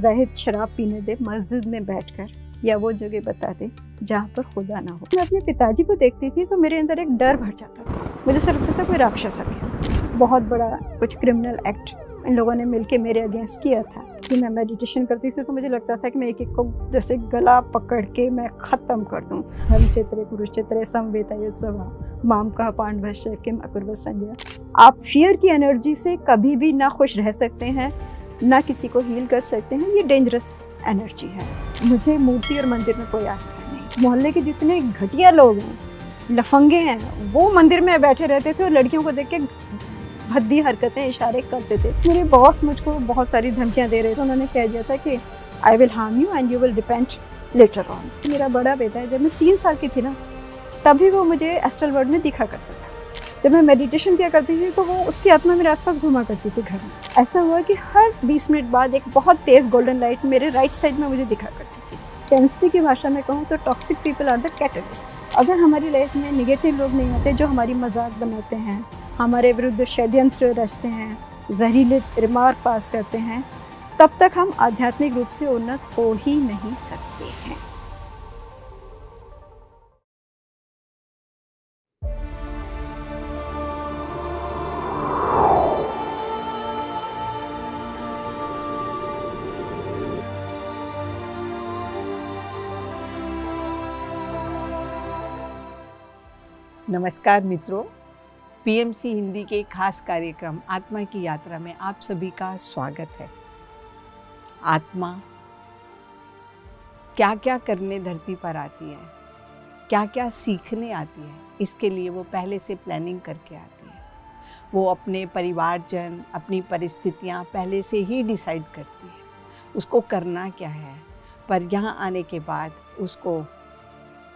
जाहिर शराब पीने दे मस्जिद में बैठकर या वो जगह बता दे जहाँ पर खुदा ना हो मैं अपने पिताजी को देखती थी तो मेरे अंदर एक डर भर जाता था मुझे सर लगता था कोई राक्षस आ गया बहुत बड़ा कुछ क्रिमिनल एक्ट इन लोगों ने मिलकर मेरे अगेंस्ट किया था कि मैं मेडिटेशन करती थी तो मुझे लगता था कि मैं एक एक को जैसे गला पकड़ के मैं ख़त्म कर दूँ हम क्षेत्र कुरुक्षेत्र समवेता ये सभा माम का पांडव शैकिम अकुर्व संजय आप फियर की एनर्जी से कभी भी ना खुश रह सकते हैं ना किसी को हील कर सकते हैं ये डेंजरस एनर्जी है मुझे मूर्ति और मंदिर में कोई आस्था नहीं मोहल्ले के जितने घटिया लोग हैं लफंगे हैं वो मंदिर में बैठे रहते थे और लड़कियों को देख के भद्दी हरकतें इशारे करते थे मेरे बॉस मुझको बहुत सारी धमकियाँ दे रहे थे उन्होंने कह दिया था कि I will harm you and you will depend later on मेरा बड़ा बेटा है जब मैं तीन साल की थी ना तभी वो मुझे एस्ट्रल वर्ड में दिखा करता था जब मैं मेडिटेशन किया करती थी तो वो उसकी आत्मा मेरे आसपास घुमा करती थी घर में ऐसा हुआ कि हर 20 मिनट बाद एक बहुत तेज़ गोल्डन लाइट मेरे राइट साइड में मुझे दिखा करती थी टेंसली की भाषा में कहूँ तो toxic people are the catalyst अगर हमारी लाइफ में निगेटिव लोग नहीं होते जो हमारी मजाक बनाते हैं हमारे विरुद्ध षड्यंत्र रचते हैं जहरीले रिमार्क पास करते हैं तब तक हम आध्यात्मिक रूप से उन्नत हो ही नहीं सकते हैं नमस्कार मित्रों पीएमसी हिंदी के खास कार्यक्रम आत्मा की यात्रा में आप सभी का स्वागत है आत्मा क्या क्या करने धरती पर आती है क्या क्या सीखने आती है इसके लिए वो पहले से प्लानिंग करके आती है वो अपने परिवारजन अपनी परिस्थितियाँ पहले से ही डिसाइड करती है उसको करना क्या है पर यहाँ आने के बाद उसको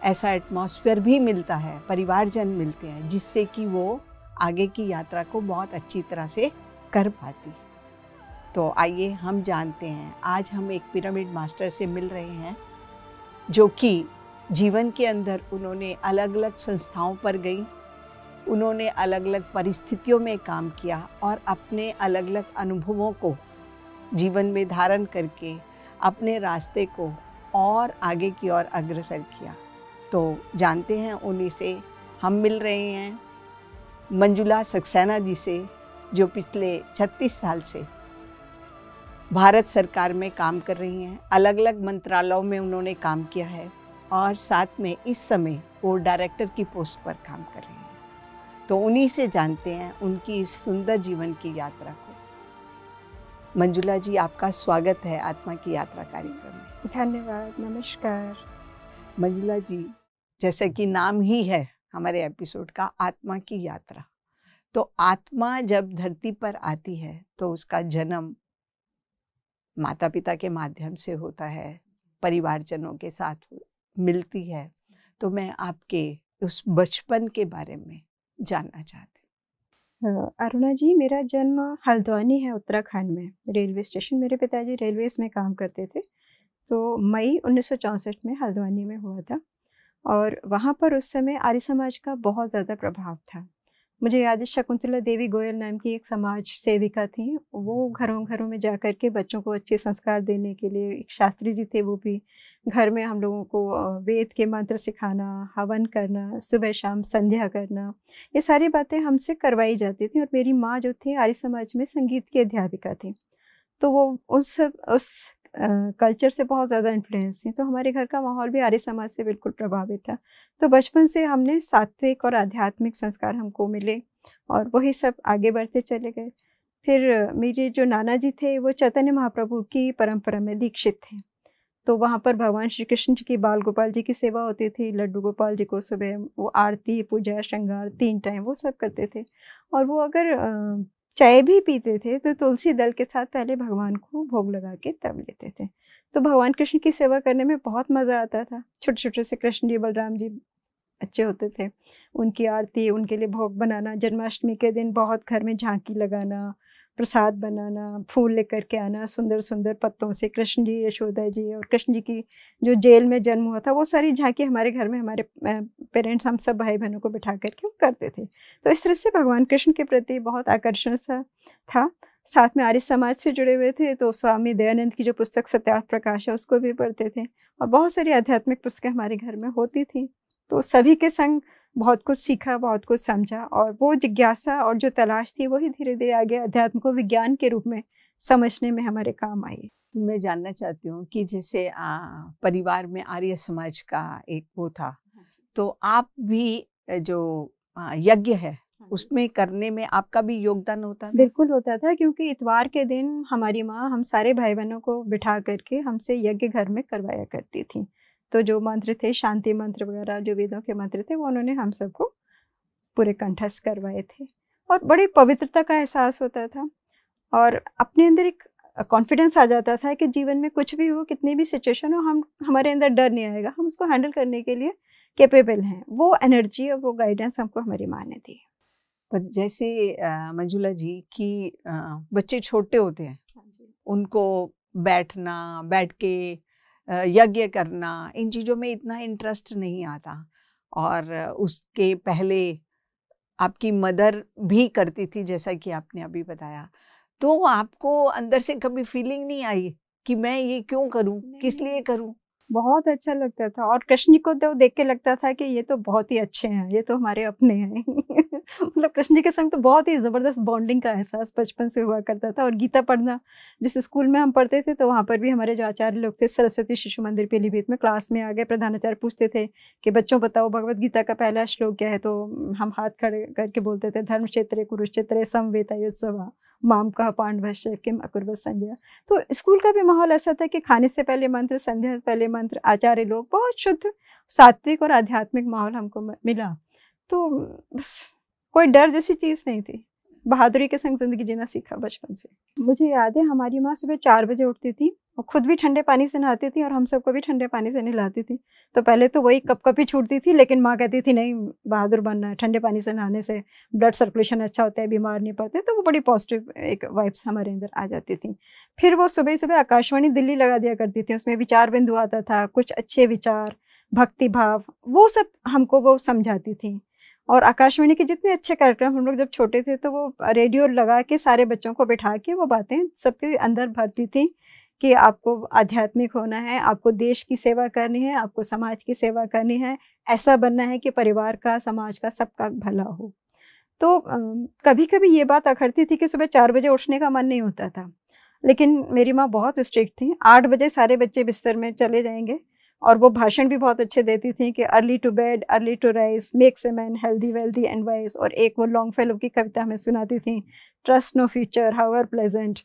ऐसा एटमॉस्फेयर भी मिलता है परिवारजन मिलते हैं जिससे कि वो आगे की यात्रा को बहुत अच्छी तरह से कर पाती तो आइए हम जानते हैं आज हम एक पिरामिड मास्टर से मिल रहे हैं जो कि जीवन के अंदर उन्होंने अलग अलग संस्थाओं पर गई उन्होंने अलग अलग परिस्थितियों में काम किया और अपने अलग अलग अनुभवों को जीवन में धारण करके अपने रास्ते को और आगे की ओर अग्रसर किया तो जानते हैं उन्हीं से हम मिल रहे हैं मंजुला सक्सेना जी से जो पिछले 36 साल से भारत सरकार में काम कर रही हैं अलग अलग मंत्रालयों में उन्होंने काम किया है और साथ में इस समय वो डायरेक्टर की पोस्ट पर काम कर रही हैं तो उन्हीं से जानते हैं उनकी इस सुंदर जीवन की यात्रा को मंजुला जी आपका स्वागत है आत्मा की यात्रा कार्यक्रम में धन्यवाद नमस्कार मंजुला जी जैसे कि नाम ही है हमारे एपिसोड का आत्मा की यात्रा तो आत्मा जब धरती पर आती है तो उसका जन्म माता पिता के माध्यम से होता है परिवारजनों के साथ मिलती है तो मैं आपके उस बचपन के बारे में जानना चाहती हाँ, अरुणा जी मेरा जन्म हल्द्वानी है उत्तराखंड में रेलवे स्टेशन मेरे पिताजी रेलवेज में काम करते थे तो मई उन्नीस में हल्द्वानी में हुआ था और वहाँ पर उस समय आर्य समाज का बहुत ज़्यादा प्रभाव था मुझे याद है शकुंतला देवी गोयल नाम की एक समाज सेविका थी वो घरों घरों में जा कर के बच्चों को अच्छे संस्कार देने के लिए एक शास्त्री जी थे वो भी घर में हम लोगों को वेद के मंत्र सिखाना हवन करना सुबह शाम संध्या करना ये सारी बातें हमसे करवाई जाती थी और मेरी माँ जो थी आर्य समाज में संगीत की अध्यापिका थी तो वो उस उस कल्चर से बहुत ज़्यादा इन्फ्लुएंस थी तो हमारे घर का माहौल भी आर्य समाज से बिल्कुल प्रभावित था तो बचपन से हमने सात्विक और आध्यात्मिक संस्कार हमको मिले और वही सब आगे बढ़ते चले गए फिर मेरे जो नाना जी थे वो चैतन्य महाप्रभु की परंपरा में दीक्षित थे तो वहाँ पर भगवान श्री कृष्ण जी की बाल गोपाल जी की सेवा होती थी लड्डू गोपाल जी को सुबह वो आरती पूजा श्रृंगार तीन टाइम वो सब करते थे और वो अगर चाय भी पीते थे तो तुलसी दल के साथ पहले भगवान को भोग लगा के तब लेते थे तो भगवान कृष्ण की सेवा करने में बहुत मज़ा आता था छोटे छोटे से कृष्ण जी बलराम जी अच्छे होते थे उनकी आरती उनके लिए भोग बनाना जन्माष्टमी के दिन बहुत घर में झांकी लगाना प्रसाद बनाना फूल लेकर के आना सुंदर सुंदर पत्तों से कृष्ण जी यशोदा जी और कृष्ण जी की जो जेल में जन्म हुआ था वो सारी झांकी हमारे घर में हमारे पेरेंट्स हम सब भाई बहनों को बिठा करके वो करते थे तो इस तरह से भगवान कृष्ण के प्रति बहुत आकर्षण सा था साथ में आर्य समाज से जुड़े हुए थे तो स्वामी दयानंद की जो पुस्तक सत्यार्थ प्रकाश है उसको भी पढ़ते थे और बहुत सारी आध्यात्मिक पुस्तकें हमारे घर में होती थी तो सभी के संग बहुत कुछ सीखा बहुत कुछ समझा और वो जिज्ञासा और जो तलाश थी वही धीरे धीरे आगे अध्यात्म को विज्ञान के रूप में समझने में हमारे काम आई तो मैं जानना चाहती हूँ कि जैसे आ, परिवार में आर्य समाज का एक वो था हाँ तो आप भी जो यज्ञ है हाँ उसमें करने में आपका भी योगदान होता था बिल्कुल होता था क्योंकि इतवार के दिन हमारी माँ हम सारे भाई बहनों को बिठा करके हमसे यज्ञ घर में करवाया करती थी तो जो मंत्र थे शांति मंत्र वगैरह जो वेदों के मंत्र थे वो उन्होंने हम सबको पूरे कंठस्थ करवाए थे और बड़ी पवित्रता का एहसास होता था और अपने अंदर एक कॉन्फिडेंस आ जाता था कि जीवन में कुछ भी हो कितनी भी सिचुएशन हो हम हमारे अंदर डर नहीं आएगा हम उसको हैंडल करने के लिए कैपेबल हैं वो एनर्जी और वो गाइडेंस हमको हमारी माँ ने दी पर जैसे मंजुला जी की बच्चे छोटे होते हैं हाँ उनको बैठना बैठ के यज्ञ करना इन चीज़ों में इतना इंटरेस्ट नहीं आता और उसके पहले आपकी मदर भी करती थी जैसा कि आपने अभी बताया तो आपको अंदर से कभी फीलिंग नहीं आई कि मैं ये क्यों करूं किस लिए करूं बहुत अच्छा लगता था और कृष्ण को तो देख के लगता था कि ये तो बहुत ही अच्छे हैं ये तो हमारे अपने हैं मतलब कृष्ण के संग तो बहुत ही ज़बरदस्त बॉन्डिंग का एहसास बचपन से हुआ करता था और गीता पढ़ना जिस स्कूल में हम पढ़ते थे तो वहाँ पर भी हमारे जो आचार्य लोग थे सरस्वती शिशु मंदिर पीलीभीत में क्लास में आ गए प्रधानाचार्य पूछते थे कि बच्चों बताओ भगवत गीता का पहला श्लोक क्या है तो हम हाथ खड़े करके बोलते थे धर्म क्षेत्र कुरुक्षेत्र समवेता युत्सवा माम का पांडव शेफ के अकुर्ब संध्या तो स्कूल का भी माहौल ऐसा था कि खाने से पहले मंत्र संध्या से पहले मंत्र आचार्य लोग बहुत शुद्ध सात्विक और आध्यात्मिक माहौल हमको मिला तो बस कोई डर जैसी चीज़ नहीं थी बहादुरी के संग जिंदगी जीना सीखा बचपन से मुझे याद है हमारी माँ सुबह चार बजे उठती थी और खुद भी ठंडे पानी से नहाती थी और हम सबको भी ठंडे पानी से नहलाती थी तो पहले तो वही कप कप ही छूटती थी लेकिन माँ कहती थी नहीं बहादुर बनना है ठंडे पानी से नहाने से ब्लड सर्कुलेशन अच्छा होता है बीमार नहीं पड़ते तो वो बड़ी पॉजिटिव एक वाइब्स हमारे अंदर आ जाती थी फिर वो सुबह सुबह आकाशवाणी दिल्ली लगा दिया करती थी उसमें विचार बिंदु आता था कुछ अच्छे विचार भक्ति भाव वो सब हमको वो समझाती थी और आकाशवाणी के जितने अच्छे कार्यक्रम हम लोग जब छोटे थे तो वो रेडियो लगा के सारे बच्चों को बैठा के वो बातें सबके अंदर भरती थी कि आपको आध्यात्मिक होना है आपको देश की सेवा करनी है आपको समाज की सेवा करनी है ऐसा बनना है कि परिवार का समाज का सबका भला हो तो कभी कभी ये बात अखड़ती थी कि सुबह चार बजे उठने का मन नहीं होता था लेकिन मेरी माँ बहुत स्ट्रिक्ट थी आठ बजे सारे बच्चे बिस्तर में चले जाएंगे और वो भाषण भी बहुत अच्छे देती थी कि early to bed early to rise makes a man healthy wealthy and wise और एक वो लॉन्ग फेलो की कविता हमें सुनाती थी trust no future howe'er pleasant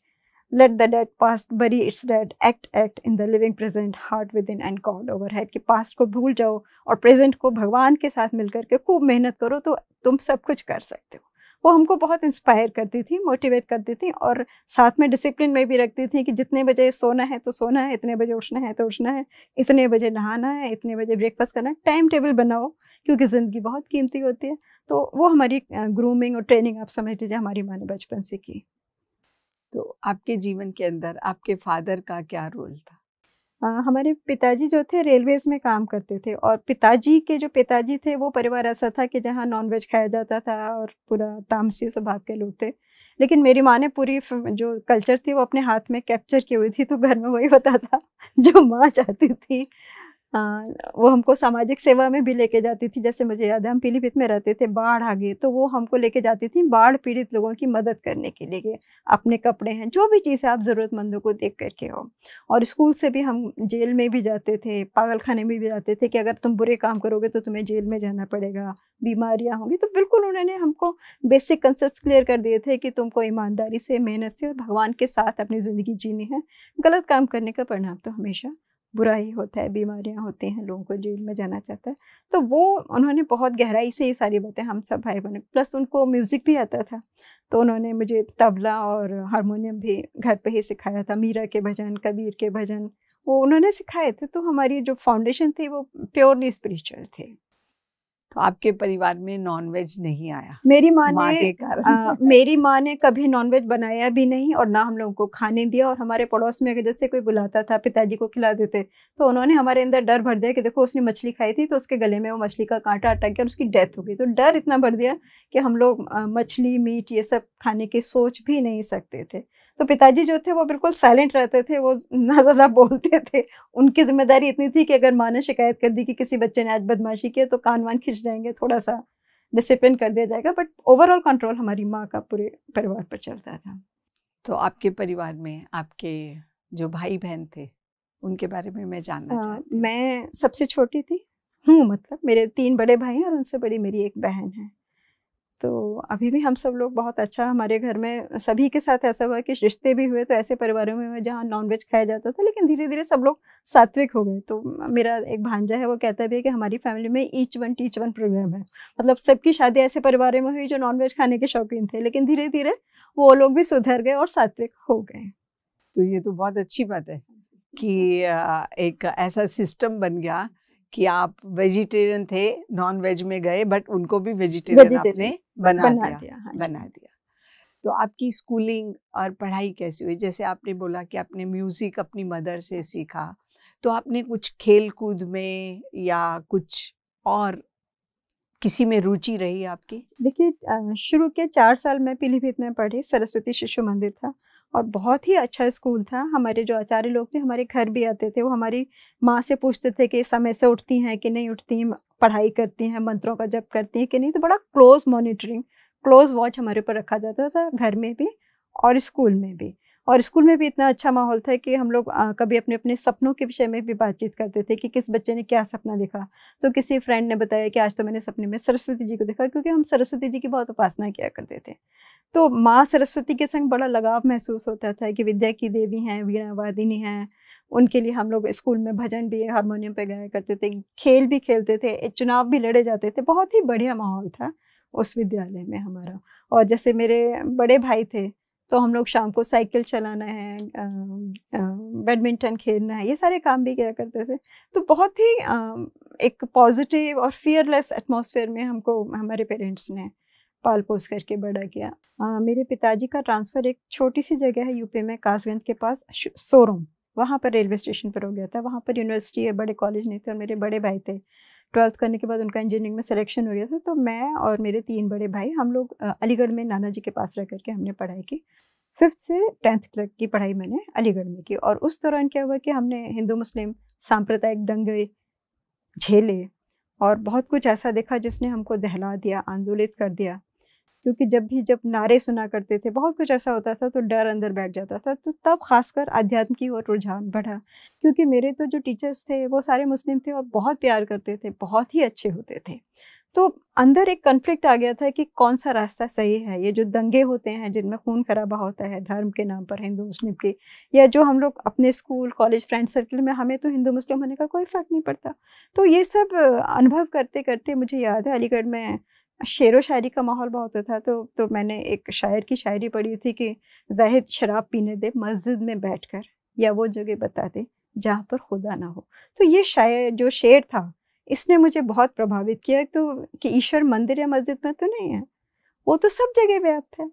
let the dead past bury its dead act act in the living present heart within and God overhead कि पास्ट को भूल जाओ और प्रेजेंट को भगवान के साथ मिलकर के खूब मेहनत करो तो तुम सब कुछ कर सकते हो वो हमको बहुत इंस्पायर करती थी मोटिवेट करती थी और साथ में डिसिप्लिन में भी रखती थी कि जितने बजे सोना है तो सोना है इतने बजे उठना है तो उठना है इतने बजे नहाना है इतने बजे ब्रेकफास्ट करना है टाइम टेबल बनाओ क्योंकि ज़िंदगी बहुत कीमती होती है तो वो हमारी ग्रूमिंग और ट्रेनिंग आप समझ लीजिए हमारी माँ ने बचपन से की तो आपके जीवन के अंदर आपके फादर का क्या रोल था हमारे पिताजी जो थे रेलवेज में काम करते थे और पिताजी के जो पिताजी थे वो परिवार ऐसा था कि जहाँ नॉनवेज खाया जाता था और पूरा तामसी स्वभाग के लोग थे लेकिन मेरी माँ ने पूरी जो कल्चर थी वो अपने हाथ में कैप्चर की हुई थी तो घर में वही होता था जो माँ चाहती थी आ, हाँ, वो हमको सामाजिक सेवा में भी लेके जाती थी जैसे मुझे याद है हम पीलीभीत में रहते थे बाढ़ आ गई तो वो हमको लेके जाती थी बाढ़ पीड़ित लोगों की मदद करने के लिए अपने कपड़े हैं जो भी चीज़ है आप ज़रूरतमंदों को देख करके हो और स्कूल से भी हम जेल में भी जाते थे पागल खाने में भी जाते थे कि अगर तुम बुरे काम करोगे तो तुम्हें जेल में जाना पड़ेगा बीमारियाँ होंगी तो बिल्कुल उन्होंने हमको बेसिक कंसेप्ट क्लियर कर दिए थे कि तुमको ईमानदारी से मेहनत से और भगवान के साथ अपनी ज़िंदगी जीनी है गलत काम करने का परिणाम तो हमेशा बुराई होता है बीमारियां होती हैं लोगों को जेल में जाना चाहता है तो वो उन्होंने बहुत गहराई से ये सारी बातें हम सब भाई बहनों प्लस उनको म्यूज़िक भी आता था तो उन्होंने मुझे तबला और हारमोनियम भी घर पे ही सिखाया था मीरा के भजन कबीर के भजन वो उन्होंने सिखाए थे तो हमारी जो फाउंडेशन थी वो प्योरली स्पिरिचुअल थे तो आपके परिवार में नॉनवेज नहीं आया मेरी माँ ने आ, मेरी माँ ने कभी नॉनवेज बनाया भी नहीं और ना हम लोगों को खाने दिया और हमारे पड़ोस में अगर जैसे कोई बुलाता था पिताजी को खिला देते तो उन्होंने हमारे अंदर डर भर दिया कि देखो उसने मछली खाई थी तो उसके गले में वो मछली का कांटा अटक गया और उसकी डेथ हो गई तो डर इतना भर दिया कि हम लोग मछली मीट ये सब खाने की सोच भी नहीं सकते थे तो पिताजी जो थे वो बिल्कुल साइलेंट रहते थे वो ना ज़्यादा बोलते थे उनकी जिम्मेदारी इतनी थी कि अगर माँ ने शिकायत कर दी कि किसी बच्चे ने आज बदमाशी किया तो कान वान खींच जाएंगे थोड़ा सा डिसिप्लिन कर दिया जाएगा बट ओवरऑल कंट्रोल हमारी माँ का पूरे परिवार पर चलता था तो आपके परिवार में आपके जो भाई बहन थे उनके बारे में मैं जानना आ, हाँ, मैं सबसे छोटी थी हूँ मतलब मेरे तीन बड़े भाई हैं और उनसे बड़ी मेरी एक बहन है तो अभी भी हम सब लोग बहुत अच्छा हमारे घर में सभी के साथ ऐसा हुआ कि रिश्ते भी हुए तो ऐसे परिवारों में हुए जहाँ नॉनवेज खाया जाता था लेकिन धीरे धीरे सब लोग सात्विक हो गए तो मेरा एक भांजा है वो कहता भी है कि हमारी फैमिली में each one teach one program है मतलब सबकी शादी ऐसे परिवारों में हुई जो नॉनवेज खाने के शौकीन थे लेकिन धीरे धीरे वो लोग भी सुधर गए और सात्विक हो गए तो ये तो बहुत अच्छी बात है कि एक ऐसा सिस्टम बन गया कि आप वेजिटेरियन थे नॉन वेज में गए बट उनको भी वेजिटेरियन आपने बना, बना दिया, दिया हाँ बना दिया तो आपकी स्कूलिंग और पढ़ाई कैसी हुई जैसे आपने बोला कि आपने म्यूज़िक अपनी मदर से सीखा तो आपने कुछ खेल कूद में या कुछ और किसी में रुचि रही आपकी देखिए शुरू के चार साल मैं पीलीभीत में पढ़ी सरस्वती शिशु मंदिर था और बहुत ही अच्छा स्कूल था हमारे जो आचार्य लोग थे हमारे घर भी आते थे वो हमारी माँ से पूछते थे कि समय से उठती हैं कि नहीं उठती हैं पढ़ाई करती हैं मंत्रों का जप करती हैं कि नहीं तो बड़ा क्लोज मॉनिटरिंग क्लोज वॉच हमारे ऊपर रखा जाता था घर में भी और स्कूल में भी और स्कूल में भी इतना अच्छा माहौल था कि हम लोग कभी अपने अपने सपनों के विषय में भी बातचीत करते थे कि किस बच्चे ने क्या सपना देखा तो किसी फ्रेंड ने बताया कि आज तो मैंने सपने में सरस्वती जी को देखा क्योंकि हम सरस्वती जी की बहुत उपासना किया करते थे तो माँ सरस्वती के संग बड़ा लगाव महसूस होता था कि विद्या की देवी हैं वीणावादिनी हैं उनके लिए हम लोग स्कूल में भजन भी हारमोनियम पे गाया करते थे खेल भी खेलते थे चुनाव भी लड़े जाते थे बहुत ही बढ़िया माहौल था उस विद्यालय में हमारा और जैसे मेरे बड़े भाई थे तो हम लोग शाम को साइकिल चलाना है बैडमिंटन खेलना है ये सारे काम भी किया करते थे तो बहुत ही एक पॉजिटिव और फियरलेस एटमोसफेयर में हमको हमारे पेरेंट्स ने पाल पोस करके बड़ा किया आ, मेरे पिताजी का ट्रांसफ़र एक छोटी सी जगह है यूपी में कासगंज के पास सोरूम वहाँ पर रेलवे स्टेशन पर हो गया था वहाँ पर यूनिवर्सिटी है बड़े कॉलेज नहीं थे और मेरे बड़े भाई थे ट्वेल्थ करने के बाद उनका इंजीनियरिंग में सिलेक्शन हो गया था तो मैं और मेरे तीन बड़े भाई हम लोग अलीगढ़ में नाना जी के पास रह करके हमने पढ़ाई की फिफ्थ से टेंथ तक की पढ़ाई मैंने अलीगढ़ में की और उस दौरान क्या हुआ कि हमने हिंदू मुस्लिम सांप्रदायिक दंगे झेले और बहुत कुछ ऐसा देखा जिसने हमको दहला दिया आंदोलित कर दिया क्योंकि जब भी जब नारे सुना करते थे बहुत कुछ ऐसा होता था तो डर अंदर बैठ जाता था तो तब खासकर अध्यात्म की ओर रुझान बढ़ा क्योंकि मेरे तो जो टीचर्स थे वो सारे मुस्लिम थे और बहुत प्यार करते थे बहुत ही अच्छे होते थे तो अंदर एक कन्फ्लिक्ट आ गया था कि कौन सा रास्ता सही है ये जो दंगे होते हैं जिनमें खून खराबा होता है धर्म के नाम पर हिंदू मुस्लिम के या जो हम लोग अपने स्कूल कॉलेज फ्रेंड सर्कल में हमें तो हिंदू मुस्लिम होने का कोई फ़र्क नहीं पड़ता तो ये सब अनुभव करते करते मुझे याद है अलीगढ़ में शेर व शायरी का माहौल बहुत था तो तो मैंने एक शायर की शायरी पढ़ी थी कि जाहिद शराब पीने दे मस्जिद में बैठ कर या वो जगह बता दे जहाँ पर खुदा ना हो तो ये शायर जो शेर था इसने मुझे बहुत प्रभावित किया तो कि ईश्वर मंदिर या मस्जिद में तो नहीं है वो तो सब जगह व्याप्त है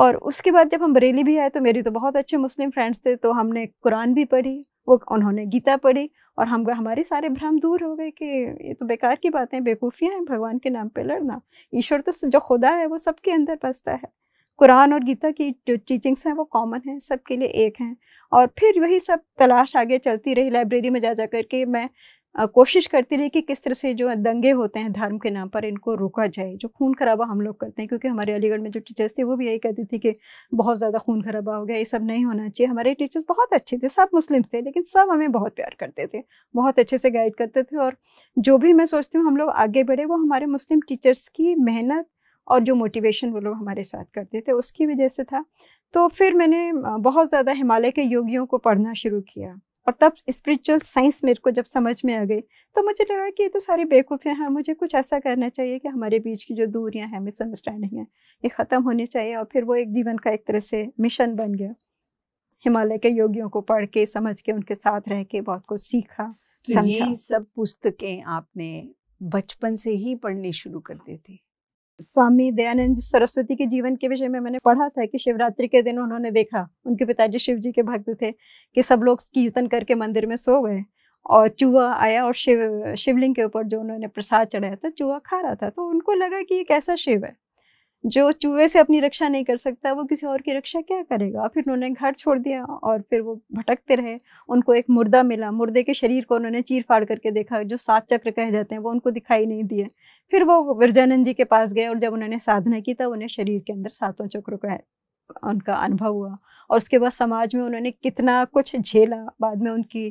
और उसके बाद जब हम बरेली भी आए तो मेरी तो बहुत अच्छे मुस्लिम फ्रेंड्स थे तो हमने कुरान भी पढ़ी वो उन्होंने गीता पढ़ी और हम हमारे सारे भ्रम दूर हो गए कि ये तो बेकार की बातें है, बेवकूफ़ियाँ हैं भगवान के नाम पे लड़ना ईश्वर तो जो खुदा है वो सबके अंदर बसता है कुरान और गीता की जो टीचिंग्स हैं वो कॉमन हैं सबके लिए एक हैं और फिर वही सब तलाश आगे चलती रही लाइब्रेरी में जा जा करके मैं कोशिश करती रही कि किस तरह से जो दंगे होते हैं धर्म के नाम पर इनको रोका जाए जो खून खराबा हम लोग करते हैं क्योंकि हमारे अलीगढ़ में जो टीचर्स थे वो भी यही कहती थी कि बहुत ज़्यादा खून खराबा हो गया ये सब नहीं होना चाहिए हमारे टीचर्स बहुत अच्छे थे सब मुस्लिम थे लेकिन सब हमें बहुत प्यार करते थे बहुत अच्छे से गाइड करते थे और जो भी मैं सोचती हूँ हम लोग आगे बढ़े वो हमारे मुस्लिम टीचर्स की मेहनत और जो मोटिवेशन वो लोग हमारे साथ करते थे उसकी वजह से था तो फिर मैंने बहुत ज़्यादा हिमालय के योगियों को पढ़ना शुरू किया और तब स्पिरिचुअल साइंस मेरे को जब समझ में आ गई तो मुझे लगा कि ये तो सारी बेवकूफ़ियाँ हैं हाँ, मुझे कुछ ऐसा करना चाहिए कि हमारे बीच की जो दूरियाँ हैं मिसअंडरस्टैंडिंग है ये ख़त्म होनी चाहिए और फिर वो एक जीवन का एक तरह से मिशन बन गया हिमालय के योगियों को पढ़ के समझ के उनके साथ रह के बहुत कुछ सीखा तो समझा ये सब पुस्तकें आपने बचपन से ही पढ़नी शुरू कर दी थी स्वामी दयानंद सरस्वती के जीवन के विषय में मैंने पढ़ा था कि शिवरात्रि के दिन उन्होंने देखा उनके पिताजी शिव जी के भक्त थे कि सब लोग कीर्तन करके मंदिर में सो गए और चूहा आया और शिव शिवलिंग के ऊपर जो उन्होंने प्रसाद चढ़ाया था चूहा खा रहा था तो उनको लगा कि ये कैसा शिव है जो चूहे से अपनी रक्षा नहीं कर सकता वो किसी और की रक्षा क्या करेगा फिर उन्होंने घर छोड़ दिया और फिर वो भटकते रहे उनको एक मुर्दा मिला मुर्दे के शरीर को उन्होंने चीर फाड़ करके देखा जो सात चक्र कहे जाते हैं वो उनको दिखाई नहीं दिए फिर वो विरजानंद जी के पास गए और जब उन्होंने साधना की तब उन्हें शरीर के अंदर सातों चक्रों का उनका अनुभव हुआ और उसके बाद समाज में उन्होंने कितना कुछ झेला बाद में उनकी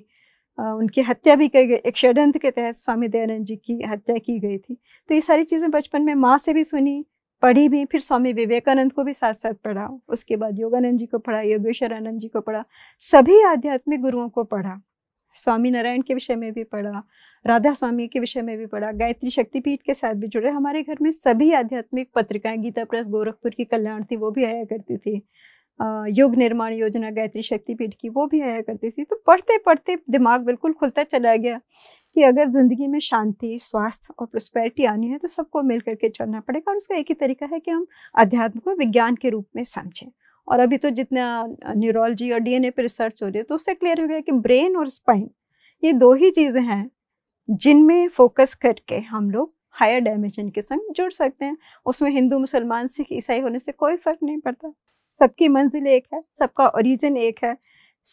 उनकी हत्या भी की गई एक षडयंत्र के तहत स्वामी दयानंद जी की हत्या की गई थी तो ये सारी चीज़ें बचपन में माँ से भी सुनी पढ़ी भी फिर स्वामी विवेकानंद को भी साथ साथ पढ़ा उसके बाद योगानंद जी को पढ़ा योगेश्वर आनंद जी को पढ़ा सभी आध्यात्मिक गुरुओं को पढ़ा स्वामी नारायण के विषय में भी पढ़ा राधा स्वामी के विषय में भी पढ़ा गायत्री शक्तिपीठ के साथ भी जुड़े हमारे घर में सभी आध्यात्मिक पत्रिकाएं गीता प्रेस गोरखपुर की कल्याण थी वो भी आया करती थी योग निर्माण योजना गायत्री शक्तिपीठ की वो भी आया करती थी तो पढ़ते पढ़ते दिमाग बिल्कुल खुलता चला गया कि अगर ज़िंदगी में शांति स्वास्थ्य और प्रोस्पैरिटी आनी है तो सबको मिल करके चलना पड़ेगा और उसका एक ही तरीका है कि हम अध्यात्म को विज्ञान के रूप में समझें और अभी तो जितना न्यूरोलॉजी और डीएनए पर रिसर्च हो रही है तो उससे क्लियर हो गया कि ब्रेन और स्पाइन ये दो ही चीज़ें हैं जिनमें फोकस करके हम लोग हायर डायमेंशन के संग जुड़ सकते हैं उसमें हिंदू मुसलमान सिख ईसाई होने से कोई फ़र्क नहीं पड़ता सबकी मंजिल एक है सबका ओरिजिन एक है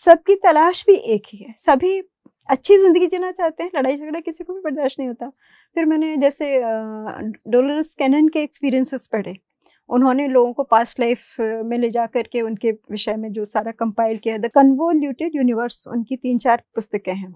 सबकी तलाश भी एक ही है सभी अच्छी ज़िंदगी जीना चाहते हैं लड़ाई झगड़ा किसी को भी बर्दाश्त नहीं होता फिर मैंने जैसे डोलरस कैनन के एक्सपीरियंसेस पढ़े उन्होंने लोगों को पास्ट लाइफ में ले जा करके उनके विषय में जो सारा कंपाइल किया द कन्वोल्यूटेड यूनिवर्स उनकी तीन चार पुस्तकें हैं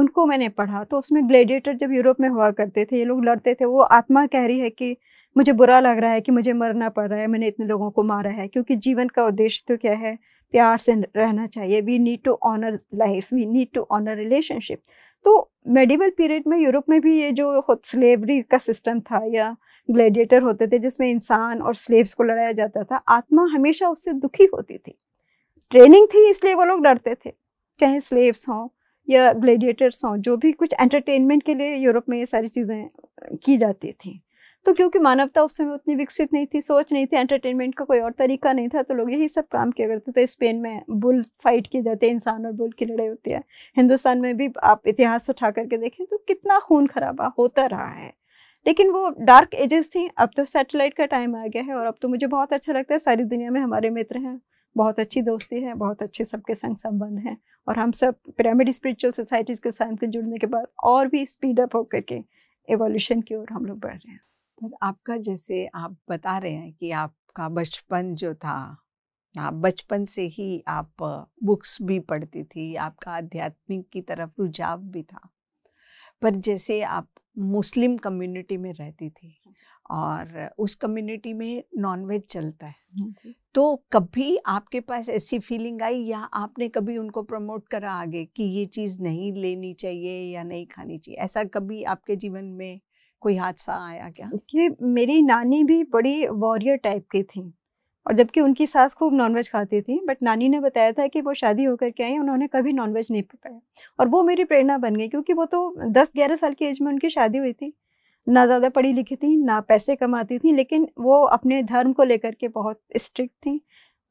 उनको मैंने पढ़ा तो उसमें ग्लेडिएटर जब यूरोप में हुआ करते थे ये लोग लड़ते थे वो आत्मा कह रही है कि मुझे बुरा लग रहा है कि मुझे मरना पड़ रहा है मैंने इतने लोगों को मारा है क्योंकि जीवन का उद्देश्य तो क्या है प्यार से रहना चाहिए we need to honour life we need to honour relationship तो मेडिवल पीरियड में यूरोप में भी ये जो स्लेवरी का सिस्टम था या ग्लेडिएटर होते थे जिसमें इंसान और स्लेव्स को लड़ाया जाता था आत्मा हमेशा उससे दुखी होती थी ट्रेनिंग थी इसलिए वो लोग डरते थे चाहे स्लेव्स हों या ग्लेडिएटर्स हों जो भी कुछ एंटरटेनमेंट के लिए यूरोप में ये सारी चीज़ें की जाती थी तो क्योंकि मानवता उस समय उतनी विकसित नहीं थी सोच नहीं थी एंटरटेनमेंट का कोई और तरीका नहीं था तो लोग यही सब काम किया करते थे स्पेन में बुल फाइट किए जाते हैं इंसान और बुल की लड़ाई होती है हिंदुस्तान में भी आप इतिहास उठा करके देखें तो कितना खून खराबा होता रहा है लेकिन वो डार्क एजेस थी अब तो सैटेलाइट का टाइम आ गया है और अब तो मुझे बहुत अच्छा लगता है सारी दुनिया में हमारे मित्र हैं बहुत अच्छी दोस्ती है बहुत अच्छे सबके संग संबंध हैं और हम सब पिरामिड स्पिरिचुअल सोसाइटीज़ के साथ जुड़ने के बाद और भी स्पीडअप होकर के एवोल्यूशन की ओर हम लोग बढ़ रहे हैं पर आपका जैसे आप बता रहे हैं कि आपका बचपन जो था आप बचपन से ही आप बुक्स भी पढ़ती थी आपका आध्यात्मिक की तरफ रुझाव भी था पर जैसे आप मुस्लिम कम्युनिटी में रहती थी हाँ और उस कम्युनिटी में नॉनवेज चलता है हाँ तो कभी आपके पास ऐसी फीलिंग आई या आपने कभी उनको प्रमोट करा आगे कि ये चीज़ नहीं लेनी चाहिए या नहीं खानी चाहिए ऐसा कभी आपके जीवन में कोई हादसा आया क्या कि मेरी नानी भी बड़ी वॉरियर टाइप की थी और जबकि उनकी सास खूब नॉनवेज खाती थी बट नानी ने बताया था कि वो शादी होकर के आई उन्होंने कभी नॉनवेज नहीं पकाया और वो मेरी प्रेरणा बन गई क्योंकि वो तो दस ग्यारह साल की एज में उनकी शादी हुई थी ना ज़्यादा पढ़ी लिखी थी ना पैसे कमाती थी लेकिन वो अपने धर्म को लेकर के बहुत स्ट्रिक्ट थी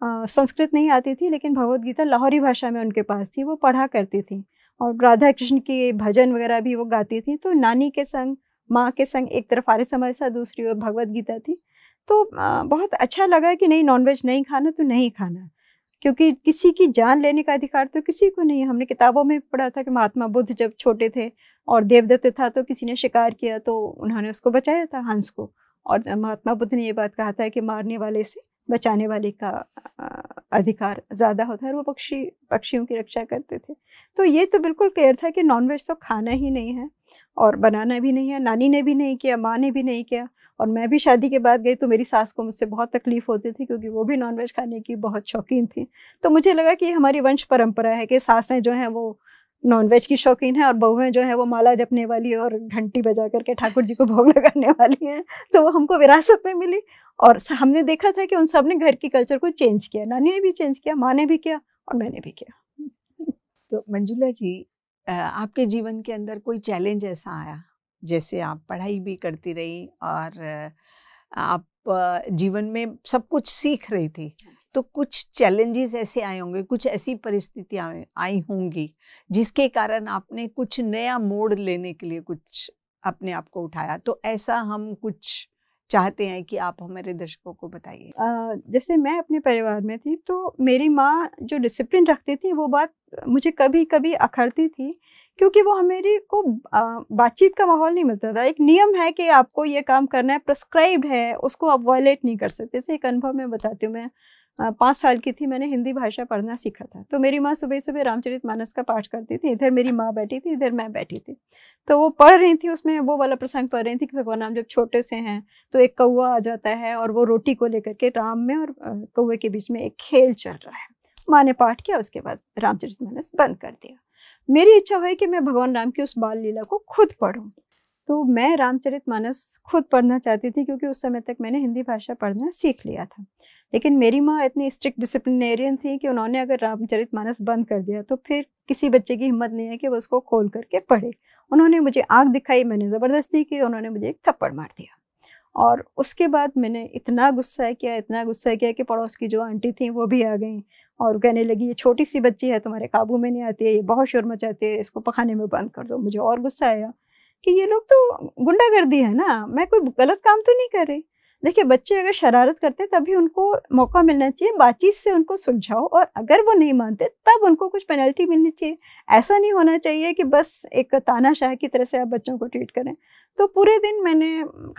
संस्कृत नहीं आती थी लेकिन भगवत गीता लाहौरी भाषा में उनके पास थी वो पढ़ा करती थी और राधा कृष्ण के भजन वगैरह भी वो गाती थी तो नानी के संग माँ के संग एक तरफ आर्य समाज था दूसरी ओर भगवत गीता थी तो बहुत अच्छा लगा कि नहीं नॉनवेज नहीं खाना तो नहीं खाना क्योंकि किसी की जान लेने का अधिकार तो किसी को नहीं हमने किताबों में पढ़ा था कि महात्मा बुद्ध जब छोटे थे और देवदत्त था तो किसी ने शिकार किया तो उन्होंने उसको बचाया था हंस को और महात्मा बुद्ध ने ये बात कहा था कि मारने वाले से बचाने वाले का अधिकार ज़्यादा होता है और वो पक्षी पक्षियों की रक्षा करते थे तो ये तो बिल्कुल क्लियर था कि नॉनवेज तो खाना ही नहीं है और बनाना भी नहीं है नानी ने भी नहीं किया माँ ने भी नहीं किया और मैं भी शादी के बाद गई तो मेरी सास को मुझसे बहुत तकलीफ़ होती थी क्योंकि वो भी नॉनवेज खाने की बहुत शौकीन थी तो मुझे लगा कि हमारी वंश परंपरा है कि सासें जो हैं वो नॉनवेज की शौकीन है और बहुएं जो है वो माला जपने वाली और घंटी बजा करके ठाकुर जी को भोग लगाने वाली हैं तो वो हमको विरासत में मिली और हमने देखा था कि उन सब ने घर की कल्चर को चेंज किया नानी ने भी चेंज किया माँ ने भी किया और मैंने भी किया तो मंजुला जी आपके जीवन के अंदर कोई चैलेंज ऐसा आया जैसे आप पढ़ाई भी करती रही और आप जीवन में सब कुछ सीख रही थी तो कुछ चैलेंजेस ऐसे आए होंगे कुछ ऐसी परिस्थितियाँ आई होंगी जिसके कारण आपने कुछ नया मोड़ लेने के लिए कुछ अपने आप को उठाया तो ऐसा हम कुछ चाहते हैं कि आप हमारे दर्शकों को बताइए जैसे मैं अपने परिवार में थी तो मेरी माँ जो डिसिप्लिन रखती थी वो बात मुझे कभी कभी अखरती थी क्योंकि वो हमारी को बातचीत का माहौल नहीं मिलता था एक नियम है कि आपको ये काम करना है प्रस्क्राइब है उसको आप वॉयलेट नहीं कर सकते जैसे एक अनुभव मैं बताती हूँ मैं पाँच साल की थी मैंने हिंदी भाषा पढ़ना सीखा था तो मेरी माँ सुबह सुबह रामचरित मानस का पाठ करती थी इधर मेरी माँ बैठी थी इधर मैं बैठी थी तो वो पढ़ रही थी उसमें वो वाला प्रसंग पढ़ रही थी कि भगवान राम जब छोटे से हैं तो एक कौआ आ जाता है और वो रोटी को लेकर के राम में और कौए के बीच में एक खेल चल रहा है माँ ने पाठ किया उसके बाद रामचरित मानस बंद कर दिया मेरी इच्छा हुई कि मैं भगवान राम की उस बाल लीला को खुद पढ़ूँ तो मैं रामचरित मानस खुद पढ़ना चाहती थी क्योंकि उस समय तक मैंने हिंदी भाषा पढ़ना सीख लिया था लेकिन मेरी माँ इतनी स्ट्रिक्ट डिसिप्लिनेरियन थी कि उन्होंने अगर रामचरित मानस बंद कर दिया तो फिर किसी बच्चे की हिम्मत नहीं है कि वो उसको खोल करके पढ़े उन्होंने मुझे आग दिखाई मैंने ज़बरदस्ती की उन्होंने मुझे एक थप्पड़ मार दिया और उसके बाद मैंने इतना गुस्सा किया इतना गुस्सा किया कि पड़ोस की जो आंटी थी वो भी आ गई और कहने लगी ये छोटी सी बच्ची है तुम्हारे काबू में नहीं आती है ये बहुत शोर मचाती है इसको पखाने में बंद कर दो मुझे और गुस्सा आया कि ये लोग तो गुंडागर्दी है ना मैं कोई गलत काम तो नहीं कर रही देखिए बच्चे अगर शरारत करते तभी उनको मौका मिलना चाहिए बातचीत से उनको सुलझाओ और अगर वो नहीं मानते तब उनको कुछ पेनल्टी मिलनी चाहिए ऐसा नहीं होना चाहिए कि बस एक तानाशाह की तरह से आप बच्चों को ट्रीट करें तो पूरे दिन मैंने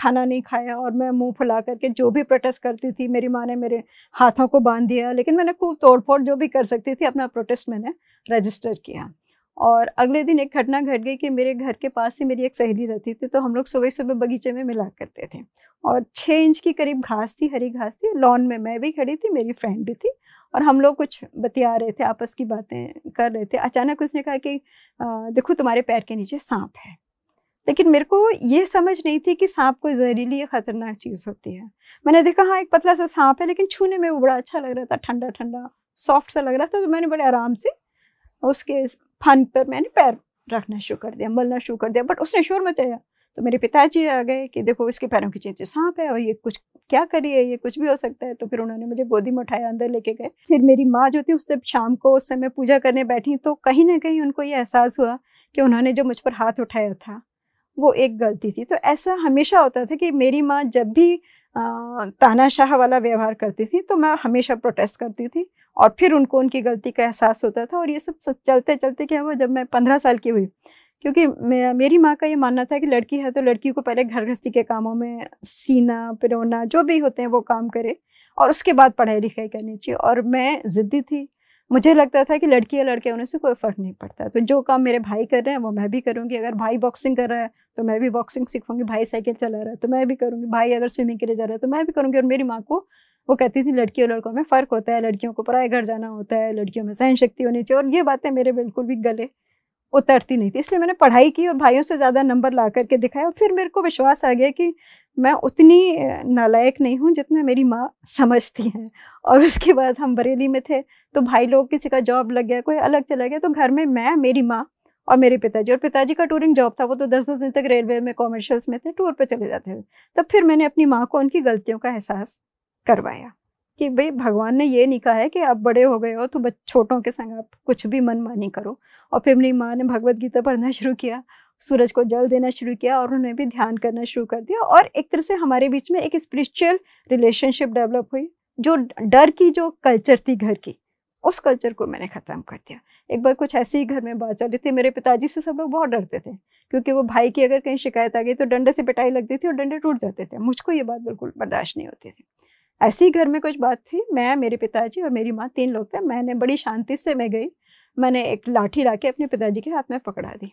खाना नहीं खाया और मैं मुंह फुला करके जो भी प्रोटेस्ट करती थी मेरी माँ ने मेरे हाथों को बांध दिया लेकिन मैंने खूब तोड़फोड़ जो भी कर सकती थी अपना प्रोटेस्ट मैंने रजिस्टर किया और अगले दिन एक घटना घट गई कि मेरे घर के पास ही मेरी एक सहेली रहती थी तो हम लोग सुबह सुबह बगीचे में मिला करते थे और छः इंच की करीब घास थी हरी घास थी लॉन में मैं भी खड़ी थी मेरी फ्रेंड भी थी और हम लोग कुछ बतिया रहे थे आपस की बातें कर रहे थे अचानक उसने कहा कि देखो तुम्हारे पैर के नीचे सांप है लेकिन मेरे को ये समझ नहीं थी कि सांप कोई जहरीली या ख़तरनाक चीज़ होती है मैंने देखा हाँ एक पतला सा सांप है लेकिन छूने में वो बड़ा अच्छा लग रहा था ठंडा ठंडा सॉफ्ट सा लग रहा था तो मैंने बड़े आराम से उसके फन पर मैंने पैर रखना शुरू कर दिया मलना शुरू कर दिया बट उसने शोर मचाया तो मेरे पिताजी आ गए कि देखो इसके पैरों की चीजें सांप है और ये कुछ क्या करिए ये कुछ भी हो सकता है तो फिर उन्होंने मुझे गोदी में उठाया अंदर लेके गए फिर मेरी माँ जो थी उससे शाम को उस समय पूजा करने बैठी तो कहीं ना कहीं उनको ये एहसास हुआ कि उन्होंने जो मुझ पर हाथ उठाया था वो एक गलती थी तो ऐसा हमेशा होता था कि मेरी माँ जब भी तानाशाह वाला व्यवहार करती थी तो मैं हमेशा प्रोटेस्ट करती थी और फिर उनको उनकी गलती का एहसास होता था और ये सब चलते चलते क्या हुआ जब मैं पंद्रह साल की हुई क्योंकि मेरी माँ का ये मानना था कि लड़की है तो लड़की को पहले घर गृहस्थी के कामों में सीना पिरोना जो भी होते हैं वो काम करे और उसके बाद पढ़ाई लिखाई करनी चाहिए और मैं ज़िद्दी थी मुझे लगता था कि लड़की या लड़के होने से कोई फ़र्क नहीं पड़ता तो जो काम मेरे भाई कर रहे हैं वो मैं भी करूँगी अगर भाई बॉक्सिंग कर रहा है तो मैं भी बॉक्सिंग सीखूँगी भाई साइकिल चला रहा है तो मैं भी करूँगी भाई अगर स्विमिंग के लिए जा रहा है तो मैं भी करूँगी और मेरी माँ को वो कहती थी लड़कियों और लड़कों में फ़र्क होता है लड़कियों को पराए घर जाना होता है लड़कियों में सहन शक्ति होनी चाहिए और ये बातें मेरे बिल्कुल भी गले उतरती नहीं थी इसलिए मैंने पढ़ाई की और भाइयों से ज़्यादा नंबर ला करके दिखाया और फिर मेरे को विश्वास आ गया कि मैं उतनी नालायक नहीं हूँ जितना मेरी माँ समझती हैं और उसके बाद हम बरेली में थे तो भाई लोग किसी का जॉब लग गया कोई अलग चला गया तो घर में मैं मेरी माँ और मेरे पिताजी और पिताजी का टूरिंग जॉब था वो तो दस दस दिन तक रेलवे में कॉमर्शियल्स में थे टूर पर चले जाते थे तब फिर मैंने अपनी माँ को उनकी गलतियों का एहसास करवाया कि भाई भगवान ने ये नहीं कहा है कि आप बड़े हो गए हो तो छोटों के संग आप कुछ भी मनमानी करो और फिर मेरी माँ ने भगवत गीता पढ़ना शुरू किया सूरज को जल देना शुरू किया और उन्हें भी ध्यान करना शुरू कर दिया और एक तरह से हमारे बीच में एक स्पिरिचुअल रिलेशनशिप डेवलप हुई जो डर की जो कल्चर थी घर की उस कल्चर को मैंने ख़त्म कर दिया एक बार कुछ ऐसे ही घर में बात रही थी मेरे पिताजी से सब लोग बहुत डरते थे क्योंकि वो भाई की अगर कहीं शिकायत आ गई तो डंडे से पिटाई लगती थी और डंडे टूट जाते थे मुझको ये बात बिल्कुल बर्दाश्त नहीं होती थी ऐसी घर में कुछ बात थी मैं मेरे पिताजी और मेरी माँ तीन लोग थे मैंने बड़ी शांति से मैं गई मैंने एक लाठी ला के अपने पिताजी के हाथ में पकड़ा दी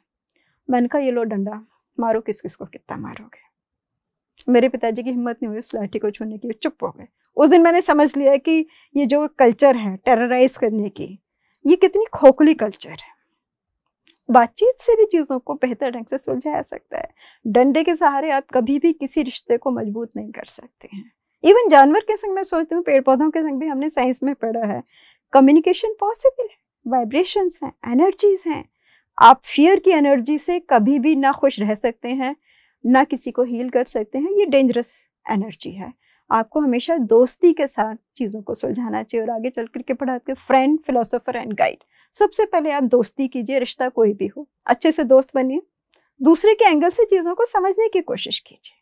मैंने कहा ये लो डंडा मारो किस किस को कितना मारोगे मेरे पिताजी की हिम्मत नहीं हुई उस लाठी को छूने की चुप हो गए उस दिन मैंने समझ लिया कि ये जो कल्चर है टेरराइज करने की ये कितनी खोखली कल्चर है बातचीत से भी चीज़ों को बेहतर ढंग से सुलझाया सकता है डंडे के सहारे आप कभी भी किसी रिश्ते को मजबूत नहीं कर सकते हैं इवन जानवर के संग मैं सोचती हूँ पेड़ पौधों के संग भी हमने साइंस में पढ़ा है कम्युनिकेशन पॉसिबल है वाइब्रेशंस हैं एनर्जीज हैं आप फियर की एनर्जी से कभी भी ना खुश रह सकते हैं ना किसी को हील कर सकते हैं ये डेंजरस एनर्जी है आपको हमेशा दोस्ती के साथ चीज़ों को सुलझाना चाहिए और आगे चल करके पढ़ाते फ्रेंड फिलोसोफर एंड गाइड सबसे पहले आप दोस्ती कीजिए रिश्ता कोई भी हो अच्छे से दोस्त बनिए दूसरे के एंगल से चीज़ों को समझने की कोशिश कीजिए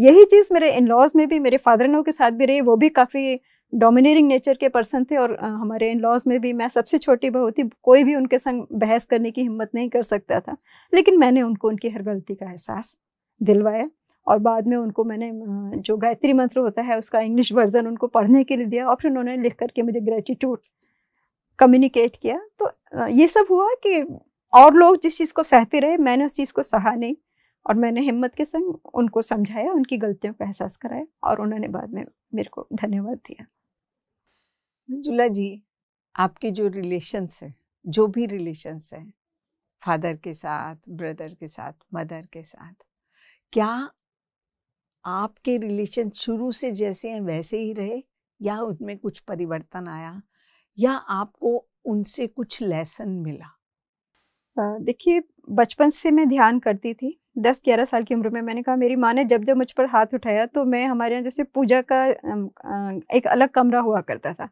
यही चीज़ मेरे इन लॉज में भी मेरे फादर इन के साथ भी रही वो भी काफ़ी डोमिनेटिंग नेचर के पर्सन थे और हमारे इन लॉज में भी मैं सबसे छोटी बहू थी कोई भी उनके संग बहस करने की हिम्मत नहीं कर सकता था लेकिन मैंने उनको उनकी हर गलती का एहसास दिलवाया और बाद में उनको मैंने जो गायत्री मंत्र होता है उसका इंग्लिश वर्जन उनको पढ़ने के लिए दिया और फिर उन्होंने लिख करके मुझे ग्रेटिट्यूड कम्युनिकेट किया तो ये सब हुआ कि और लोग जिस चीज़ को सहते रहे मैंने उस चीज़ को सहा नहीं और मैंने हिम्मत के संग उनको समझाया उनकी गलतियों का एहसास कराया और उन्होंने बाद में मेरे को धन्यवाद दिया मंजुला जी आपके जो रिलेशन्स हैं जो भी रिलेशन्स हैं फादर के साथ ब्रदर के साथ मदर के साथ क्या आपके रिलेशन शुरू से जैसे हैं वैसे ही रहे या उनमें कुछ परिवर्तन आया या आपको उनसे कुछ लेसन मिला देखिए बचपन से मैं ध्यान करती थी दस ग्यारह साल की उम्र में मैंने कहा मेरी माँ ने जब जब मुझ पर हाथ उठाया तो मैं हमारे यहाँ जैसे पूजा का एक अलग कमरा हुआ करता था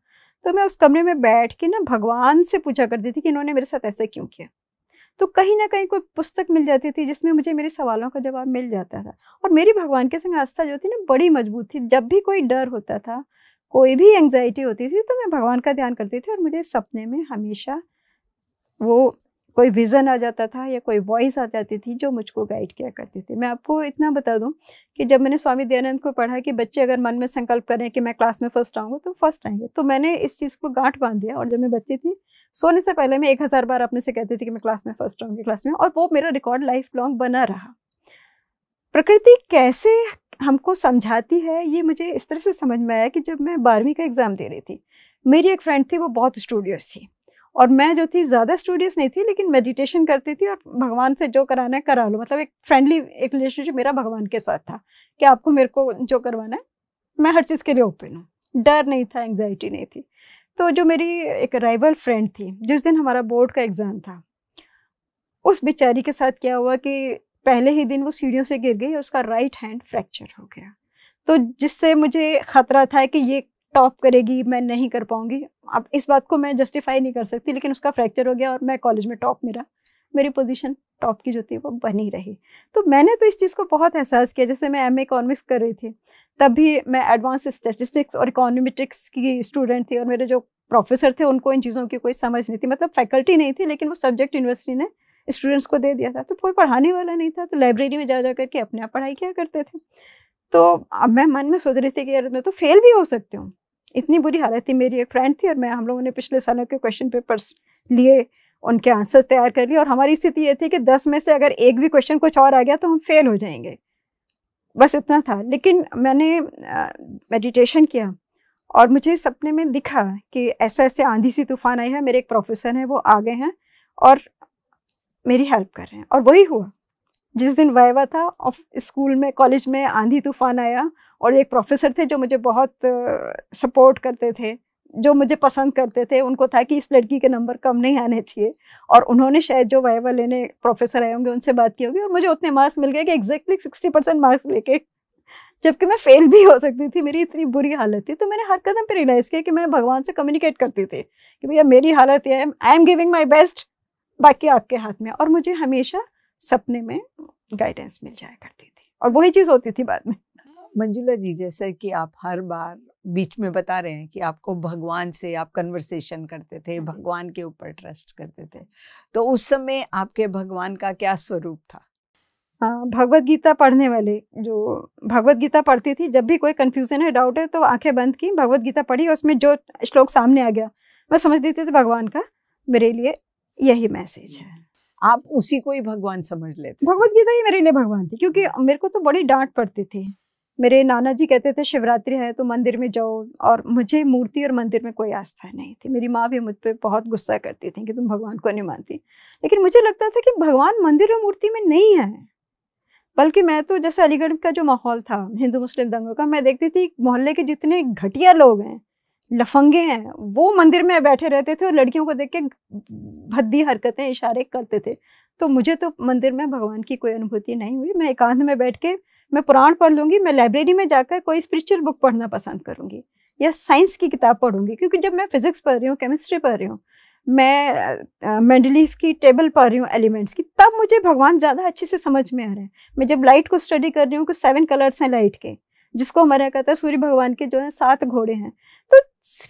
तो मैं उस कमरे में बैठ के ना भगवान से पूछा करती थी कि इन्होंने मेरे साथ ऐसा क्यों किया तो कहीं ना कहीं कोई पुस्तक मिल जाती थी जिसमें मुझे मेरे सवालों का जवाब मिल जाता था और मेरी भगवान के संग आस्था जो थी ना बड़ी मजबूत थी जब भी कोई डर होता था कोई भी एंग्जाइटी होती थी तो मैं भगवान का ध्यान करती थी और मुझे सपने में हमेशा वो कोई विज़न आ जाता था या कोई वॉइस आ जाती थी जो मुझको गाइड किया करती थी मैं आपको इतना बता दूं कि जब मैंने स्वामी दयानंद को पढ़ा कि बच्चे अगर मन में संकल्प करें कि मैं क्लास में फर्स्ट आऊँगा तो फर्स्ट आएंगे तो मैंने इस चीज़ को गांठ बांध दिया और जब मैं बच्ची थी सोने से पहले मैं एक हज़ार बार अपने से कहती थी कि मैं क्लास में फर्स्ट आऊँगी क्लास में और वो मेरा रिकॉर्ड लाइफ लॉन्ग बना रहा प्रकृति कैसे हमको समझाती है ये मुझे इस तरह से समझ में आया कि जब मैं बारहवीं का एग्ज़ाम दे रही थी मेरी एक फ्रेंड थी वो बहुत स्टूडियस थी और मैं जो थी ज़्यादा स्टूडियस नहीं थी लेकिन मेडिटेशन करती थी और भगवान से जो कराना है करा लो मतलब एक फ्रेंडली एक रिलेशनशिप मेरा भगवान के साथ था कि आपको मेरे को जो करवाना है मैं हर चीज़ के लिए ओपन हूँ डर नहीं था एंगजाइटी नहीं थी तो जो मेरी एक राइवल फ्रेंड थी जिस दिन हमारा बोर्ड का एग्ज़ाम था उस बेचारी के साथ क्या हुआ कि पहले ही दिन वो सीढ़ियों से गिर गई और उसका राइट हैंड फ्रैक्चर हो गया तो जिससे मुझे ख़तरा था कि ये टॉप करेगी मैं नहीं कर पाऊंगी अब इस बात को मैं जस्टिफाई नहीं कर सकती लेकिन उसका फ्रैक्चर हो गया और मैं कॉलेज में टॉप मेरा मेरी पोजीशन टॉप की जो थी वो बनी रही तो मैंने तो इस चीज़ को बहुत एहसास किया जैसे मैं एम इकोनॉमिक्स कर रही थी तब भी मैं एडवांस स्टेटिस्टिक्स और इकोनॉमेटिक्स की स्टूडेंट थी और मेरे जो प्रोफेसर थे उनको इन चीज़ों की कोई समझ नहीं थी मतलब फैकल्टी नहीं थी लेकिन वो सब्जेक्ट यूनिवर्सिटी ने स्टूडेंट्स को दे दिया था तो कोई पढ़ाने वाला नहीं था तो लाइब्रेरी में जा जा करके अपने आप पढ़ाई किया करते थे तो अब मैं मन में सोच रही थी कि यार मैं तो फेल भी हो सकती हूँ इतनी बुरी हालत थी मेरी एक फ्रेंड थी और मैं हम लोगों ने पिछले सालों के क्वेश्चन पेपर्स लिए उनके आंसर तैयार कर लिए और हमारी स्थिति ये थी कि दस में से अगर एक भी क्वेश्चन कुछ और आ गया तो हम फेल हो जाएंगे बस इतना था लेकिन मैंने मेडिटेशन किया और मुझे सपने में दिखा कि ऐसा ऐसे आंधी सी तूफान आई है मेरे एक प्रोफेसर हैं वो आ गए हैं और मेरी हेल्प कर रहे हैं और वही हुआ जिस दिन वाइवा था और स्कूल में कॉलेज में आंधी तूफान आया और एक प्रोफेसर थे जो मुझे बहुत सपोर्ट करते थे जो मुझे पसंद करते थे उनको था कि इस लड़की के नंबर कम नहीं आने चाहिए और उन्होंने शायद जो वाइवा लेने प्रोफेसर आए होंगे उनसे बात की होगी और मुझे उतने मार्क्स मिल गए कि एग्जैक्टली सिक्सटी परसेंट मार्क्स लेके जबकि मैं फेल भी हो सकती थी मेरी इतनी बुरी हालत थी तो मैंने हर कदम पर रियलाइज़ किया कि मैं भगवान से कम्युनिकेट करती थी कि भैया मेरी हालत ये I am giving my best बाकी आपके हाथ में और मुझे हमेशा सपने में गाइडेंस मिल जाया करती थी और वही चीज़ होती थी बाद में मंजुला जी जैसा कि आप हर बार बीच में बता रहे हैं कि आपको भगवान से आप कन्वर्सेशन करते थे भगवान के ऊपर ट्रस्ट करते थे तो उस समय आपके भगवान का क्या स्वरूप था भगवत गीता पढ़ने वाले जो भगवत गीता पढ़ती थी जब भी कोई कन्फ्यूजन है डाउट है तो आंखें बंद की भगवत गीता पढ़ी और उसमें जो श्लोक सामने आ गया मैं समझ देती थी भगवान का मेरे लिए यही मैसेज है आप उसी को ही भगवान समझ लेते भगवत गीता ही मेरे लिए भगवान थी क्योंकि हाँ। मेरे को तो बड़ी डांट पड़ती थी मेरे नाना जी कहते थे शिवरात्रि है तो मंदिर में जाओ और मुझे मूर्ति और मंदिर में कोई आस्था नहीं थी मेरी माँ भी मुझ पर बहुत गुस्सा करती थी कि तुम भगवान को नहीं मानती लेकिन मुझे लगता था कि भगवान मंदिर और मूर्ति में नहीं है बल्कि मैं तो जैसे अलीगढ़ का जो माहौल था हिंदू मुस्लिम दंगों का मैं देखती थी मोहल्ले के जितने घटिया लोग हैं लफंगे हैं वो मंदिर में बैठे रहते थे और लड़कियों को देख के भद्दी हरकतें इशारे करते थे तो मुझे तो मंदिर में भगवान की कोई अनुभूति नहीं हुई मैं एकांत में बैठ के मैं पुराण पढ़ लूँगी मैं लाइब्रेरी में जाकर कोई स्पिरिचुअल बुक पढ़ना पसंद करूँगी या साइंस की किताब पढ़ूँगी क्योंकि जब मैं फिज़िक्स पढ़ रही हूँ केमिस्ट्री पढ़ रही हूँ मैं मेंडलीफ की टेबल पढ़ रही हूँ एलिमेंट्स की तब मुझे भगवान ज़्यादा अच्छे से समझ में आ रहा है मैं जब लाइट को स्टडी कर रही हूँ कि सेवन कलर्स हैं लाइट के जिसको हमारे यहाँ कहता है सूर्य भगवान के जो है सात घोड़े हैं तो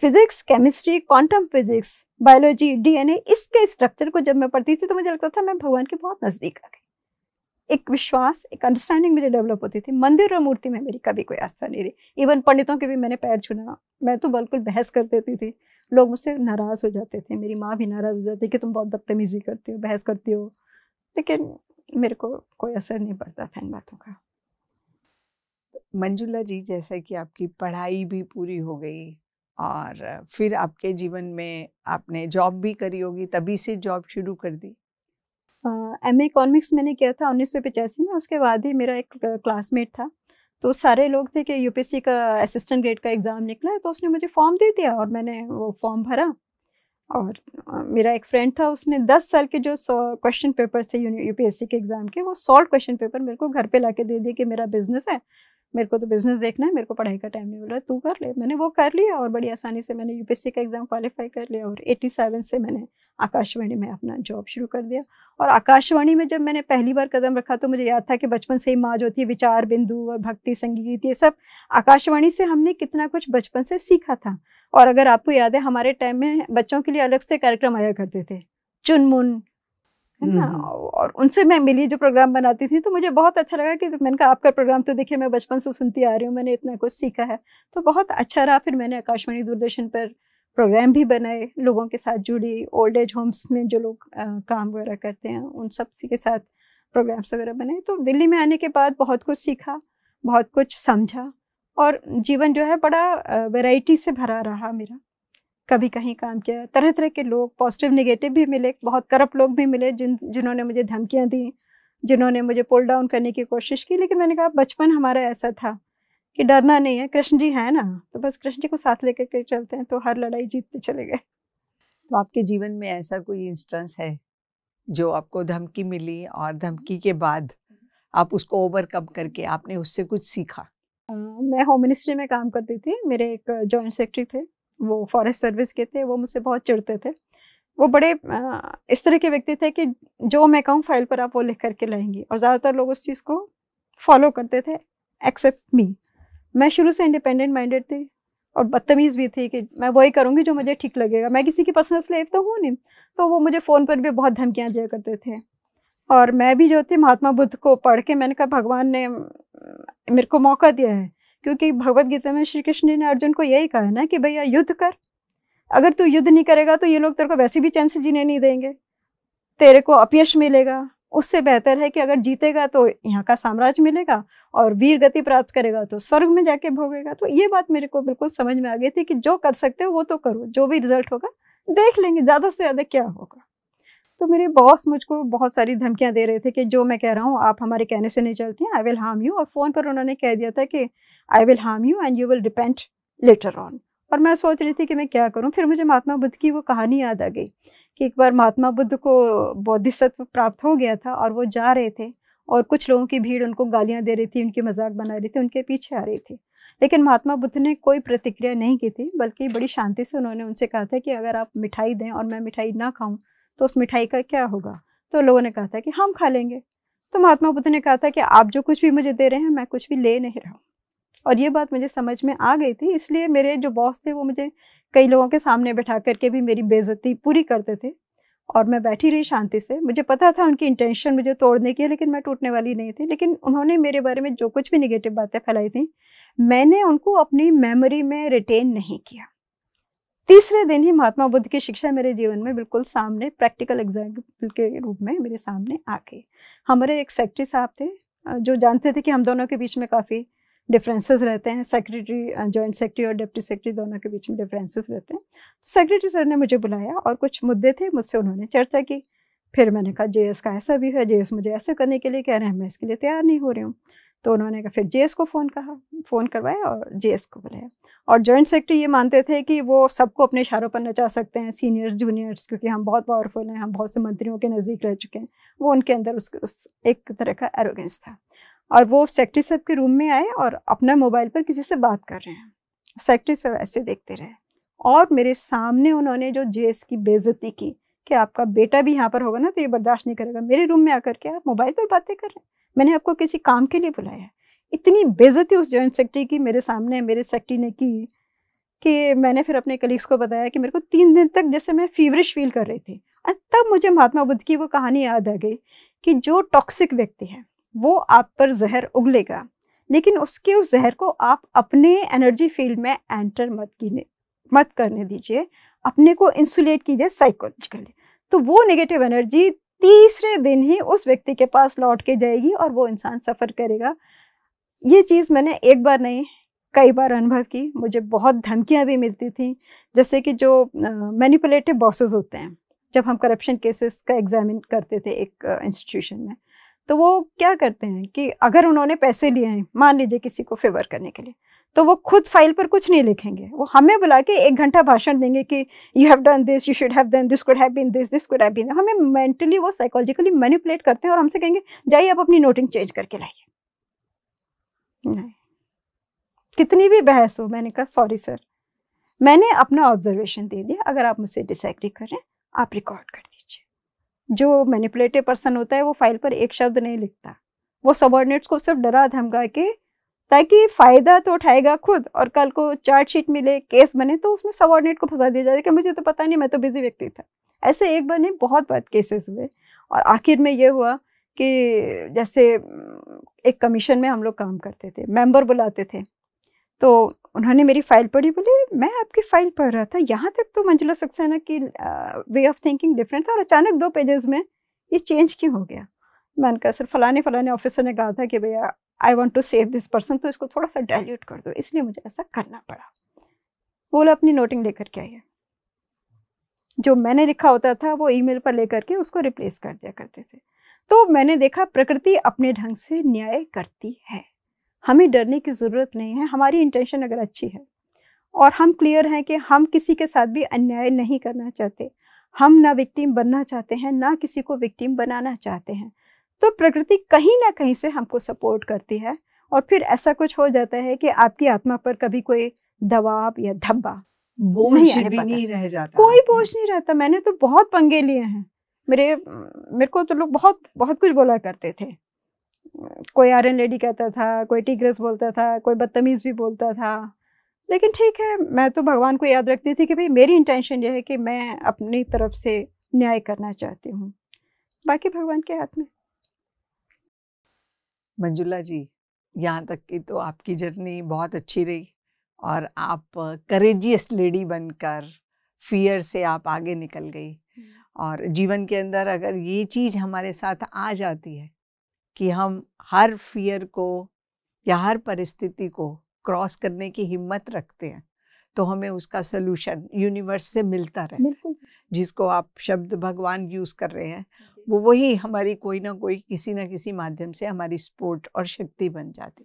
physics chemistry quantum physics biology DNA इसके स्ट्रक्चर को जब मैं पढ़ती थी तो मुझे लगता था मैं भगवान के बहुत नज़दीक आ गई एक विश्वास एक अंडरस्टैंडिंग मुझे डेवलप होती थी मंदिर और मूर्ति में मेरी कभी कोई आस्था नहीं रही इवन पंडितों के भी मैंने पैर छुना मैं तो बिल्कुल बहस कर देती थी लोग मुझसे नाराज़ हो जाते थे मेरी माँ भी नाराज़ हो जाती कि तुम बहुत बदतमीज़ी करती हो बहस करती हो लेकिन मेरे को कोई असर नहीं पड़ता था इन बातों का मंजुला जी जैसा कि आपकी पढ़ाई भी पूरी हो गई और फिर आपके जीवन में आपने जॉब भी करी होगी तभी से जॉब शुरू कर दी एम ए इकोनॉमिक्स मैंने किया था उन्नीस सौ पचासी में उसके बाद ही मेरा एक क्लासमेट था तो सारे लोग थे कि यूपीएससी का असिस्टेंट ग्रेड का एग्ज़ाम निकला है तो उसने मुझे फॉर्म दे दिया और मैंने वो फॉर्म भरा और मेरा एक फ्रेंड था उसने दस साल के जो क्वेश्चन पेपर थे यू के एग्ज़ाम के वो सॉल्व क्वेश्चन पेपर मेरे को घर पे ला दे दिए कि मेरा बिजनेस है मेरे को तो बिजनेस देखना है मेरे को पढ़ाई का टाइम नहीं मिल रहा तू कर ले मैंने वो कर लिया और बड़ी आसानी से मैंने यूपीएससी का एग्ज़ाम क्वालिफाई कर लिया और 87 से मैंने आकाशवाणी में अपना जॉब शुरू कर दिया और आकाशवाणी में जब मैंने पहली बार कदम रखा तो मुझे याद था कि बचपन से ही माँ जो थी विचार बिंदु और भक्ति संगीत ये सब आकाशवाणी से हमने कितना कुछ बचपन से सीखा था और अगर आपको याद है हमारे टाइम में बच्चों के लिए अलग से कार्यक्रम आया करते थे चुनमुन है ना हम्म। और उनसे मैं मिली जो प्रोग्राम बनाती थी तो मुझे बहुत अच्छा लगा कि मैंने कहा आपका प्रोग्राम तो देखिए मैं बचपन से सुनती आ रही हूँ मैंने इतना कुछ सीखा है तो बहुत अच्छा रहा फिर मैंने आकाशवाणी दूरदर्शन पर प्रोग्राम भी बनाए लोगों के साथ जुड़ी ओल्ड एज होम्स में जो लोग काम वगैरह करते हैं उन सब के साथ प्रोग्राम्स वगैरह बनाए तो दिल्ली में आने के बाद बहुत कुछ सीखा बहुत कुछ समझा और जीवन जो है बड़ा वैरायटी से भरा रहा मेरा कभी कहीं काम किया तरह तरह के लोग पॉजिटिव निगेटिव भी मिले बहुत करप्ट लोग भी मिले जिन जिन्होंने मुझे धमकियाँ दी जिन्होंने मुझे पुल डाउन करने की कोशिश की लेकिन मैंने कहा बचपन हमारा ऐसा था कि डरना नहीं है कृष्ण जी हैं ना तो बस कृष्ण जी को साथ लेकर के चलते हैं तो हर लड़ाई जीतते चले गए तो आपके जीवन में ऐसा कोई इंस्टेंस है जो आपको धमकी मिली और धमकी के बाद आप उसको ओवरकम करके आपने उससे कुछ सीखा मैं होम मिनिस्ट्री में काम करती थी मेरे एक जॉइंट सेक्रेटरी थे वो फॉरेस्ट सर्विस के थे वो मुझसे बहुत चिड़ते थे वो बड़े इस तरह के व्यक्ति थे कि जो मैं कहूँ फाइल पर आप वो लिख करके लाएंगी और ज़्यादातर लोग उस चीज़ को फॉलो करते थे एक्सेप्ट मी मैं शुरू से इंडिपेंडेंट माइंडेड थी और बदतमीज़ भी थी कि मैं वही करूँगी जो मुझे ठीक लगेगा मैं किसी की पर्सनल स्लेव तो हूँ नहीं तो वो मुझे फ़ोन पर भी बहुत धमकियाँ दिया करते थे और मैं भी जो थी महात्मा बुद्ध को पढ़ के मैंने कहा भगवान ने मेरे को मौका दिया है क्योंकि भगवत गीता में श्री कृष्ण ने अर्जुन को यही कहा ना कि भैया युद्ध कर अगर तू युद्ध नहीं करेगा तो ये लोग तेरे को वैसे भी चैन से जीने नहीं देंगे तेरे को अपयश मिलेगा उससे बेहतर है कि अगर जीतेगा तो यहाँ का साम्राज्य मिलेगा और वीर गति प्राप्त करेगा तो स्वर्ग में जाके भोगेगा तो ये बात मेरे को बिल्कुल समझ में आ गई थी कि जो कर सकते हो वो तो करो जो भी रिजल्ट होगा देख लेंगे ज़्यादा से ज़्यादा क्या होगा तो मेरे बॉस मुझको बहुत सारी धमकियां दे रहे थे कि जो मैं कह रहा हूँ आप हमारे कहने से नहीं चलती हैं आई विल हार्म यू और फ़ोन पर उन्होंने कह दिया था कि I will harm you and you will depend later on और मैं सोच रही थी कि मैं क्या करूँ फिर मुझे महात्मा बुद्ध की वो कहानी याद आ गई कि एक बार महात्मा बुद्ध को बौद्धिसत्व प्राप्त हो गया था और वो जा रहे थे और कुछ लोगों की भीड़ उनको गालियाँ दे रही थी उनकी मजाक बना रही थी उनके पीछे आ रही थी लेकिन महात्मा बुद्ध ने कोई प्रतिक्रिया नहीं की थी बल्कि बड़ी शांति से उन्होंने उनसे कहा था कि अगर आप मिठाई दें और मैं मिठाई ना खाऊं तो उस मिठाई का क्या होगा तो लोगों ने कहा था कि हम खा लेंगे तो महात्मा बुद्ध ने कहा था कि आप जो कुछ भी मुझे दे रहे हैं मैं कुछ भी ले नहीं रहा हूँ और ये बात मुझे समझ में आ गई थी इसलिए मेरे जो बॉस थे वो मुझे कई लोगों के सामने बैठा करके भी मेरी बेज़ती पूरी करते थे और मैं बैठी रही शांति से मुझे पता था उनकी इंटेंशन मुझे तोड़ने की है लेकिन मैं टूटने वाली नहीं थी लेकिन उन्होंने मेरे बारे में जो कुछ भी निगेटिव बातें फैलाई थी मैंने उनको अपनी मेमोरी में रिटेन नहीं किया तीसरे दिन ही महात्मा बुद्ध की शिक्षा मेरे जीवन में बिल्कुल सामने प्रैक्टिकल एग्जाम्पल के रूप में मेरे सामने आ गई हमारे एक सेक्रेटरी साहब थे जो जानते थे कि हम दोनों के बीच में काफ़ी डिफरेंसेस रहते हैं सेक्रेटरी जॉइंट सेक्रेटरी और डिप्टी सेक्रेटरी दोनों के बीच में डिफरेंसेस रहते हैं सेक्रेटरी तो सर ने मुझे बुलाया और कुछ मुद्दे थे मुझसे उन्होंने चर्चा की फिर मैंने कहा जे का ऐसा भी है जे मुझे ऐसे करने के लिए कह रहे हैं मैं इसके लिए तैयार नहीं हो रही हूँ तो उन्होंने कहा फिर जेएस को फ़ोन कहा फ़ोन करवाया और जेएस को बुलाया और जॉइंट सेक्रेटरी ये मानते थे कि वो सबको अपने इशारों पर नचा सकते हैं सीनियर्स जूनियर्स क्योंकि हम बहुत पावरफुल हैं हम बहुत से मंत्रियों के नज़दीक रह चुके हैं वो उनके अंदर उस, एक तरह का एरोगेंस था और वो सेक्रेटरी साहब के रूम में आए और अपना मोबाइल पर किसी से बात कर रहे हैं सेक्रेटरी साहब ऐसे देखते रहे और मेरे सामने उन्होंने जो जेएस की बेज़ती की कि आपका बेटा भी यहाँ पर होगा ना तो ये बर्दाश्त नहीं करेगा मेरे रूम में आकर के आप मोबाइल पर बातें कर रहे हैं मैंने आपको किसी काम के लिए बुलाया है इतनी बेजती उस जॉइंट सेक्रेटरी की मेरे सामने मेरे सेक्रेटरी ने की कि मैंने फिर अपने कलीग्स को बताया कि मेरे को तीन दिन तक जैसे मैं फीवरिश फील कर रही थी और तब मुझे महात्मा बुद्ध की वो कहानी याद आ गई कि जो टॉक्सिक व्यक्ति है वो आप पर जहर उगलेगा लेकिन उसके उस जहर को आप अपने एनर्जी फील्ड में एंटर मत कीजिए मत करने दीजिए अपने को इंसुलेट कीजिए साइकोलॉजिकली तो वो नेगेटिव एनर्जी तीसरे दिन ही उस व्यक्ति के पास लौट के जाएगी और वो इंसान सफ़र करेगा ये चीज़ मैंने एक बार नहीं कई बार अनुभव की मुझे बहुत धमकियाँ भी मिलती थी जैसे कि जो मैनिपुलेटिव बॉसेस होते हैं जब हम करप्शन केसेस का एग्जामिन करते थे एक इंस्टीट्यूशन में तो वो क्या करते हैं कि अगर उन्होंने पैसे लिए हैं मान लीजिए किसी को फेवर करने के लिए तो वो खुद फाइल पर कुछ नहीं लिखेंगे वो हमें बुला के एक घंटा भाषण देंगे कि you have done this you should have done this could have been this this could have been हमें मेंटली वो साइकोलॉजिकली मैनिपुलेट करते हैं और हमसे कहेंगे जाइए आप अपनी नोटिंग चेंज करके लाइए नहीं कितनी भी बहस हो मैंने कहा सॉरी सर मैंने अपना ऑब्जर्वेशन दे दिया अगर आप मुझसे डिसएग्री करें आप रिकॉर्ड कर दीजिए जो मैनिपुलेटिव पर्सन होता है वो फाइल पर एक शब्द नहीं लिखता वो सबॉर्डिनेट्स को सिर्फ डरा धमका के ताकि फ़ायदा तो उठाएगा खुद और कल को चार्जशीट शीट मिले केस बने तो उसमें सबॉर्डिनेट को फंसा दिया जाए कि मुझे तो पता नहीं मैं तो बिज़ी व्यक्ति था ऐसे एक बार नहीं बहुत बार केसेस हुए और आखिर में ये हुआ कि जैसे एक कमीशन में हम लोग काम करते थे मेंबर बुलाते थे तो उन्होंने मेरी फ़ाइल पढ़ी बोले मैं आपकी फ़ाइल पढ़ रहा था यहाँ तक तो मंजिला सक्सेना की वे ऑफ थिंकिंग डिफरेंट था और अचानक दो पेजेस में ये चेंज क्यों हो गया मैंने कहा सर फलाने फलाने ऑफिसर ने कहा था कि भैया I want to save this person तो इसको थोड़ा सा डायल्यूट कर दो इसलिए मुझे ऐसा करना पड़ा बोला अपनी नोटिंग लेकर के आइए जो मैंने लिखा होता था वो ईमेल पर लेकर के उसको रिप्लेस कर दिया करते थे तो मैंने देखा प्रकृति अपने ढंग से न्याय करती है हमें डरने की ज़रूरत नहीं है हमारी इंटेंशन अगर अच्छी है और हम क्लियर हैं कि हम किसी के साथ भी अन्याय नहीं करना चाहते हम ना विक्टिम बनना चाहते हैं ना किसी को विक्टिम बनाना चाहते हैं तो प्रकृति कहीं ना कहीं से हमको सपोर्ट करती है और फिर ऐसा कुछ हो जाता है कि आपकी आत्मा पर कभी कोई दबाव या धब्बा बोझ नहीं, नहीं रह जाता कोई बोझ नहीं रहता मैंने तो बहुत पंगे लिए हैं मेरे मेरे को तो लोग बहुत बहुत कुछ बोला करते थे कोई आर्यन लेडी कहता था कोई टीग्रेस बोलता था कोई बदतमीज़ भी बोलता था लेकिन ठीक है मैं तो भगवान को याद रखती थी कि भाई मेरी इंटेंशन यह है कि मैं अपनी तरफ से न्याय करना चाहती हूँ बाकी भगवान के हाथ में मंजुला जी यहाँ तक की तो आपकी जर्नी बहुत अच्छी रही और आप करेजियस लेडी बनकर फियर से आप आगे निकल गई और जीवन के अंदर अगर ये चीज़ हमारे साथ आ जाती है कि हम हर फियर को या हर परिस्थिति को क्रॉस करने की हिम्मत रखते हैं तो हमें उसका सलूशन यूनिवर्स से मिलता रहता है जिसको आप शब्द भगवान यूज़ कर रहे हैं वो वही हमारी कोई ना कोई किसी ना किसी माध्यम से हमारी स्पोर्ट और शक्ति बन जाती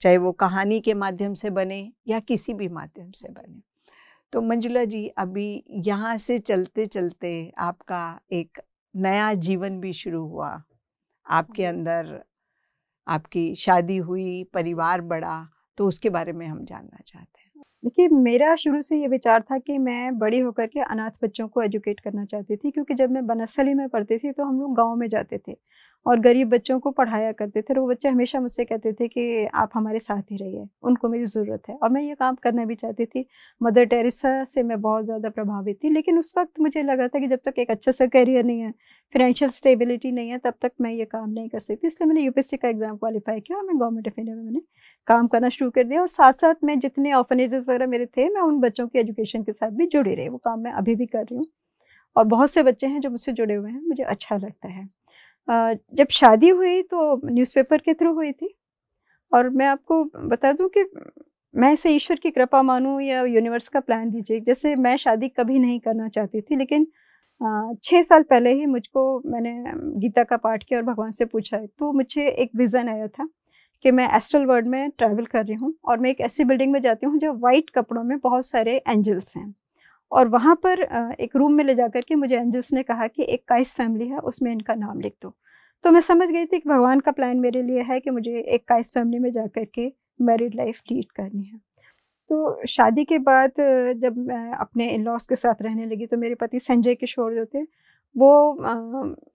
चाहे वो कहानी के माध्यम से बने या किसी भी माध्यम से बने तो मंजुला जी अभी यहाँ से चलते चलते आपका एक नया जीवन भी शुरू हुआ आपके अंदर आपकी शादी हुई परिवार बढ़ा तो उसके बारे में हम जानना चाहते हैं देखिए मेरा शुरू से ये विचार था कि मैं बड़ी होकर के अनाथ बच्चों को एजुकेट करना चाहती थी क्योंकि जब मैं बनस्थली में पढ़ती थी तो हम लोग गाँव में जाते थे और गरीब बच्चों को पढ़ाया करते थे और वो बच्चे हमेशा मुझसे कहते थे कि आप हमारे साथ ही रहिए उनको मेरी ज़रूरत है और मैं ये काम करना भी चाहती थी मदर टेरेसा से मैं बहुत ज़्यादा प्रभावित थी लेकिन उस वक्त मुझे लगा था कि जब तक एक अच्छा सा करियर नहीं है फाइनेंशियल स्टेबिलिटी नहीं है तब तक मैं ये काम नहीं कर सकती इसलिए मैंने यूपीएससी का एग्ज़ाम क्वालिफाई किया और मैं गवर्नमेंट ऑफ इंडिया में मैंने काम करना शुरू कर दिया और साथ साथ मैं जितने ऑफनेजेस वगैरह मेरे थे मैं उन बच्चों की एजुकेशन के साथ भी जुड़ी रही वो काम मैं अभी भी कर रही हूँ और बहुत से बच्चे हैं जो मुझसे जुड़े हुए हैं मुझे अच्छा लगता है जब शादी हुई तो न्यूज़पेपर के थ्रू हुई थी और मैं आपको बता दूं कि मैं ऐसे ईश्वर की कृपा मानूं या यूनिवर्स का प्लान दीजिए जैसे मैं शादी कभी नहीं करना चाहती थी लेकिन छः साल पहले ही मुझको मैंने गीता का पाठ किया और भगवान से पूछा है तो मुझे एक विज़न आया था कि मैं एस्ट्रल वर्ल्ड में ट्रैवल कर रही हूँ और मैं एक ऐसी बिल्डिंग में जाती हूँ जो वाइट कपड़ों में बहुत सारे एंजल्स हैं और वहाँ पर एक रूम में ले जा करके के मुझे एंजल्स ने कहा कि एक काइस फैमिली है उसमें इनका नाम लिख दो तो मैं समझ गई थी कि भगवान का प्लान मेरे लिए है कि मुझे एक काइस फैमिली में जा कर के मैरिड लाइफ लीड करनी है तो शादी के बाद जब मैं अपने इन लॉज के साथ रहने लगी तो मेरे पति संजय किशोर जो थे वो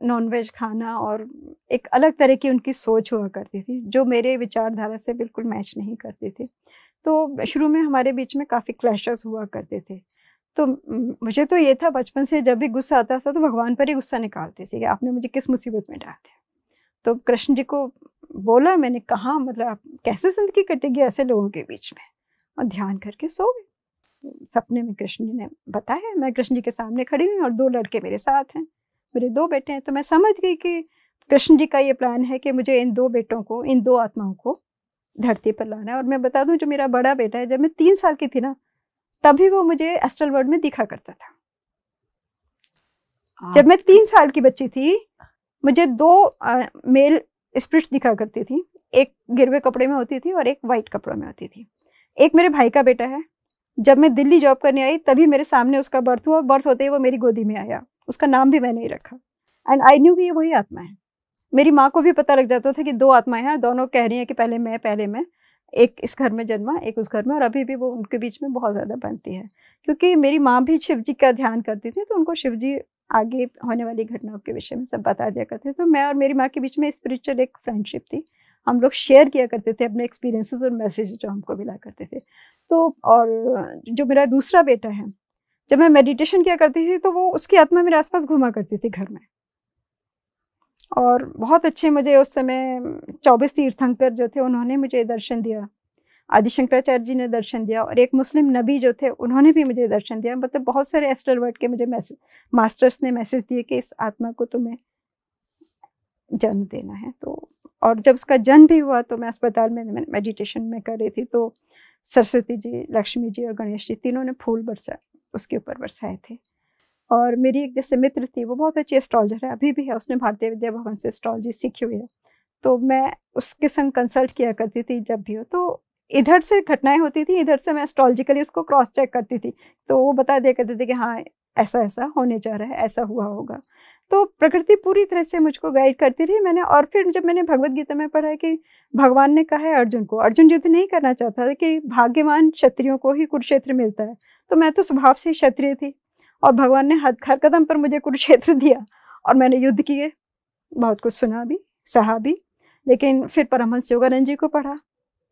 नॉनवेज खाना और एक अलग तरह की उनकी सोच हुआ करती थी जो मेरे विचारधारा से बिल्कुल मैच नहीं करती थी तो शुरू में हमारे बीच में काफ़ी क्लैशेस हुआ करते थे तो मुझे तो ये था बचपन से जब भी गुस्सा आता था तो भगवान पर ही गुस्सा निकालती थी कि आपने मुझे किस मुसीबत में डाल दिया तो कृष्ण जी को बोला मैंने कहा मतलब आप कैसे ज़िंदगी कटेगी ऐसे लोगों के बीच में और ध्यान करके सो गए सपने में कृष्ण जी ने बताया मैं कृष्ण जी के सामने खड़ी हुई और दो लड़के मेरे साथ हैं मेरे दो बेटे हैं तो मैं समझ गई कि कृष्ण जी का ये प्लान है कि मुझे इन दो बेटों को इन दो आत्माओं को धरती पर लाना है और मैं बता दूं जो मेरा बड़ा बेटा है जब मैं तीन साल की थी ना तभी वो मुझे एस्ट्रल वर्ल्ड में दिखा करता था जब मैं तीन साल की बच्ची थी मुझे दो आ, मेल स्प्रिट्स दिखा करती थी एक गिरवे कपड़े में होती थी और एक वाइट कपड़ों में होती थी एक मेरे भाई का बेटा है जब मैं दिल्ली जॉब करने आई तभी मेरे सामने उसका बर्थ हुआ बर्थ होते ही वो मेरी गोदी में आया उसका नाम भी मैंने ही रखा एंड आई न्यू कि ये वही आत्मा है मेरी माँ को भी पता लग जाता था कि दो आत्माएं हैं दोनों कह रही हैं कि पहले मैं पहले मैं एक इस घर में जन्मा एक उस घर में और अभी भी वो उनके बीच में बहुत ज़्यादा बनती है क्योंकि मेरी माँ भी शिव जी का ध्यान करती थी तो उनको शिव जी आगे होने वाली घटनाओं के विषय में सब बता दिया करते थे तो मैं और मेरी माँ के बीच में स्पिरिचुअल एक फ्रेंडशिप थी हम लोग शेयर किया करते थे अपने एक्सपीरियंसेस और मैसेज जो हमको मिला करते थे तो और जो मेरा दूसरा बेटा है जब मैं मेडिटेशन किया करती थी तो वो उसकी आत्मा मेरे आसपास घुमा करती थी घर में और बहुत अच्छे मुझे उस समय चौबीस तीर्थंकर जो थे उन्होंने मुझे दर्शन दिया आदि शंकराचार्य जी ने दर्शन दिया और एक मुस्लिम नबी जो थे उन्होंने भी मुझे दर्शन दिया मतलब बहुत सारे एस्टर वर्ड के मुझे मैसेज मास्टर्स ने मैसेज दिए कि इस आत्मा को तुम्हें जन्म देना है तो और जब उसका जन्म भी हुआ तो मैं अस्पताल में मेडिटेशन में कर रही थी तो सरस्वती जी लक्ष्मी जी और गणेश जी तीनों ने फूल बरसा उसके ऊपर बरसाए थे और मेरी एक जैसे मित्र थी वो बहुत अच्छी एस्ट्रोलॉजर है अभी भी है उसने भारतीय विद्या भवन से एस्ट्रोलॉजी सीखी हुई है तो मैं उसके संग कंसल्ट किया करती थी जब भी हो तो इधर से घटनाएं होती थी इधर से मैं एस्ट्रोलॉजिकली उसको क्रॉस चेक करती थी तो वो बता दिया करते थे कि हाँ ऐसा ऐसा होने जा रहा है ऐसा हुआ होगा तो प्रकृति पूरी तरह से मुझको गाइड करती रही मैंने और फिर जब मैंने भगवत गीता में पढ़ा है कि भगवान ने कहा है अर्जुन को अर्जुन युद्ध नहीं करना चाहता था कि भाग्यवान क्षत्रियों को ही कुरुक्षेत्र मिलता है तो मैं तो स्वभाव से क्षत्रिय थी और भगवान ने हद हर कदम पर मुझे कुरुक्षेत्र दिया और मैंने युद्ध किए बहुत कुछ सुना भी सहा भी लेकिन फिर परमहंस योगानंद जी को पढ़ा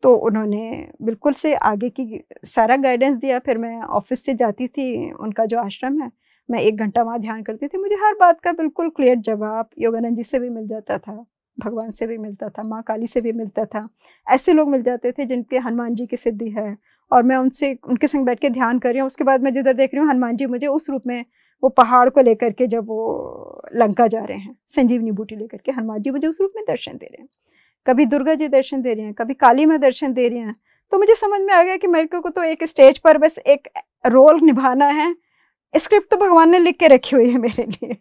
तो उन्होंने बिल्कुल से आगे की सारा गाइडेंस दिया फिर मैं ऑफिस से जाती थी उनका जो आश्रम है मैं एक घंटा वहाँ ध्यान करती थी मुझे हर बात का बिल्कुल क्लियर जवाब योगानंद जी से भी मिल जाता था भगवान से भी मिलता था माँ काली से भी मिलता था ऐसे लोग मिल जाते थे जिनके हनुमान जी की सिद्धि है और मैं उनसे उनके संग बैठ के ध्यान कर रही हूँ उसके बाद मैं जिधर देख रही हूँ हनुमान जी मुझे उस रूप में वो पहाड़ को लेकर के जब वो लंका जा रहे हैं संजीवनी बूटी लेकर के हनुमान जी मुझे उस रूप में दर्शन दे रहे हैं कभी दुर्गा जी दर्शन दे रहे हैं कभी काली माँ दर्शन दे रहे हैं तो मुझे समझ में आ गया कि मेरे को तो एक स्टेज पर बस एक रोल निभाना है स्क्रिप्ट तो भगवान ने लिख के रखी हुई है मेरे लिए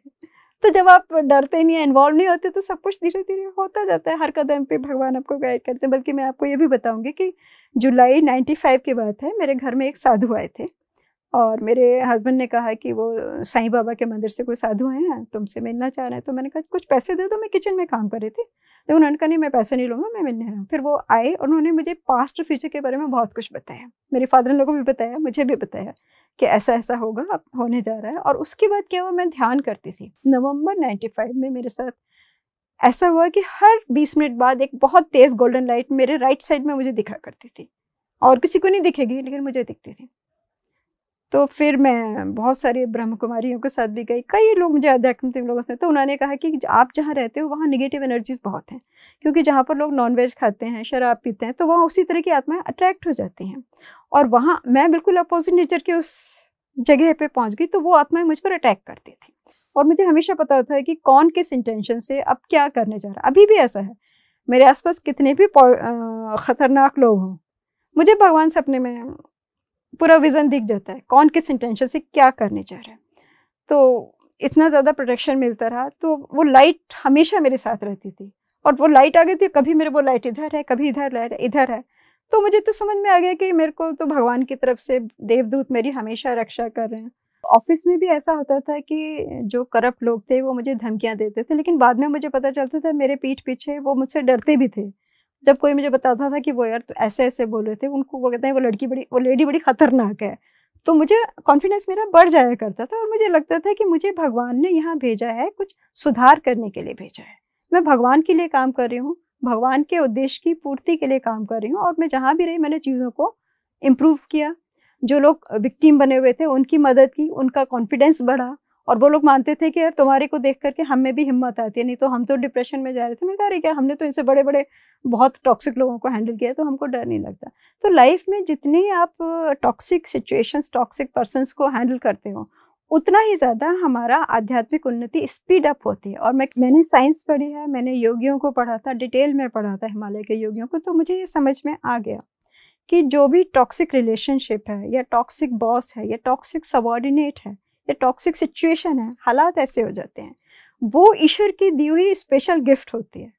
तो जब आप डरते नहीं है इन्वॉल्व नहीं होते तो सब कुछ धीरे धीरे होता जाता है हर कदम पे भगवान आपको गाइड करते हैं बल्कि मैं आपको ये भी बताऊंगी कि जुलाई 95 की बात है मेरे घर में एक साधु आए थे और मेरे हस्बैंड ने कहा कि वो साईं बाबा के मंदिर से कोई साधु हैं तुमसे मिलना चाह रहे हैं तो मैंने कहा कुछ पैसे दे दो मैं किचन में काम कर रही थी तो उन्होंने कहा नहीं मैं पैसे नहीं लूँगा मैं मिलने आया फिर वो आए और उन्होंने मुझे पास्ट और फ्यूचर के बारे में बहुत कुछ बताया मेरे फादर ने को भी बताया मुझे भी बताया कि ऐसा ऐसा होगा अब होने जा रहा है और उसके बाद क्या हुआ मैं ध्यान करती थी नवंबर फाइव में मेरे साथ ऐसा हुआ कि हर बीस मिनट बाद एक बहुत तेज़ गोल्डन लाइट मेरे राइट साइड में मुझे दिखा करती थी और किसी को नहीं दिखेगी लेकिन मुझे दिखती थी तो फिर मैं बहुत सारे ब्रह्म कुमारियों के साथ भी गई कई लोग मुझे आध्यात्मिक लोगों से तो उन्होंने कहा कि आप जहाँ रहते हो वहाँ निगेटिव एनर्जीज बहुत हैं क्योंकि जहाँ पर लोग नॉनवेज खाते हैं शराब पीते हैं तो वहाँ उसी तरह की आत्माएं अट्रैक्ट हो जाती हैं और वहाँ मैं बिल्कुल अपोजिट नेचर के उस जगह पर पहुँच गई तो वो आत्माएं मुझ पर अटैक करती थी और मुझे हमेशा पता होता है कि कौन किस इंटेंशन से अब क्या करने जा रहा है अभी भी ऐसा है मेरे आसपास कितने भी ख़तरनाक लोग हों मुझे भगवान सपने में पूरा विज़न दिख जाता है कौन किस इंटेंशन से क्या करने जा रहा है तो इतना ज़्यादा प्रोटेक्शन मिलता रहा तो वो लाइट हमेशा मेरे साथ रहती थी और वो लाइट आ गई थी कभी मेरे वो लाइट इधर है कभी इधर लाइट इधर है तो मुझे तो समझ में आ गया कि मेरे को तो भगवान की तरफ से देवदूत मेरी हमेशा रक्षा कर रहे हैं ऑफिस में भी ऐसा होता था कि जो करप्ट लोग थे वो मुझे धमकियां देते थे लेकिन बाद में मुझे पता चलता था मेरे पीठ पीछे वो मुझसे डरते भी थे जब कोई मुझे बताता था कि वो यार तो ऐसे ऐसे बोल रहे थे उनको वो कहते हैं वो लड़की बड़ी वो लेडी बड़ी खतरनाक है तो मुझे कॉन्फिडेंस मेरा बढ़ जाया करता था और मुझे लगता था कि मुझे भगवान ने यहाँ भेजा है कुछ सुधार करने के लिए भेजा है मैं भगवान के लिए काम कर रही हूँ भगवान के उद्देश्य की पूर्ति के लिए काम कर रही हूँ और मैं जहाँ भी रही मैंने चीज़ों को इम्प्रूव किया जो लोग विक्टिम बने हुए थे उनकी मदद की उनका कॉन्फिडेंस बढ़ा और वो लोग मानते थे कि यार तुम्हारे को देख करके हमें भी हिम्मत आती है नहीं तो हम तो डिप्रेशन में जा रहे थे मैं कह रही क्या हमने तो इनसे बड़े बड़े बहुत टॉक्सिक लोगों को हैंडल किया तो हमको डर नहीं लगता तो लाइफ में जितनी आप टॉक्सिक सिचुएशंस टॉक्सिक पर्सनस को हैंडल करते हो उतना ही ज़्यादा हमारा आध्यात्मिक उन्नति स्पीड अप होती है और मैं मैंने साइंस पढ़ी है मैंने योगियों को पढ़ा था डिटेल में पढ़ा था हिमालय के योगियों को तो मुझे ये समझ में आ गया कि जो भी टॉक्सिक रिलेशनशिप है या टॉक्सिक बॉस है या टॉक्सिक सबॉर्डिनेट है ये टॉक्सिक सिचुएशन है हालात ऐसे हो जाते हैं वो ईश्वर की दी हुई स्पेशल गिफ्ट होती है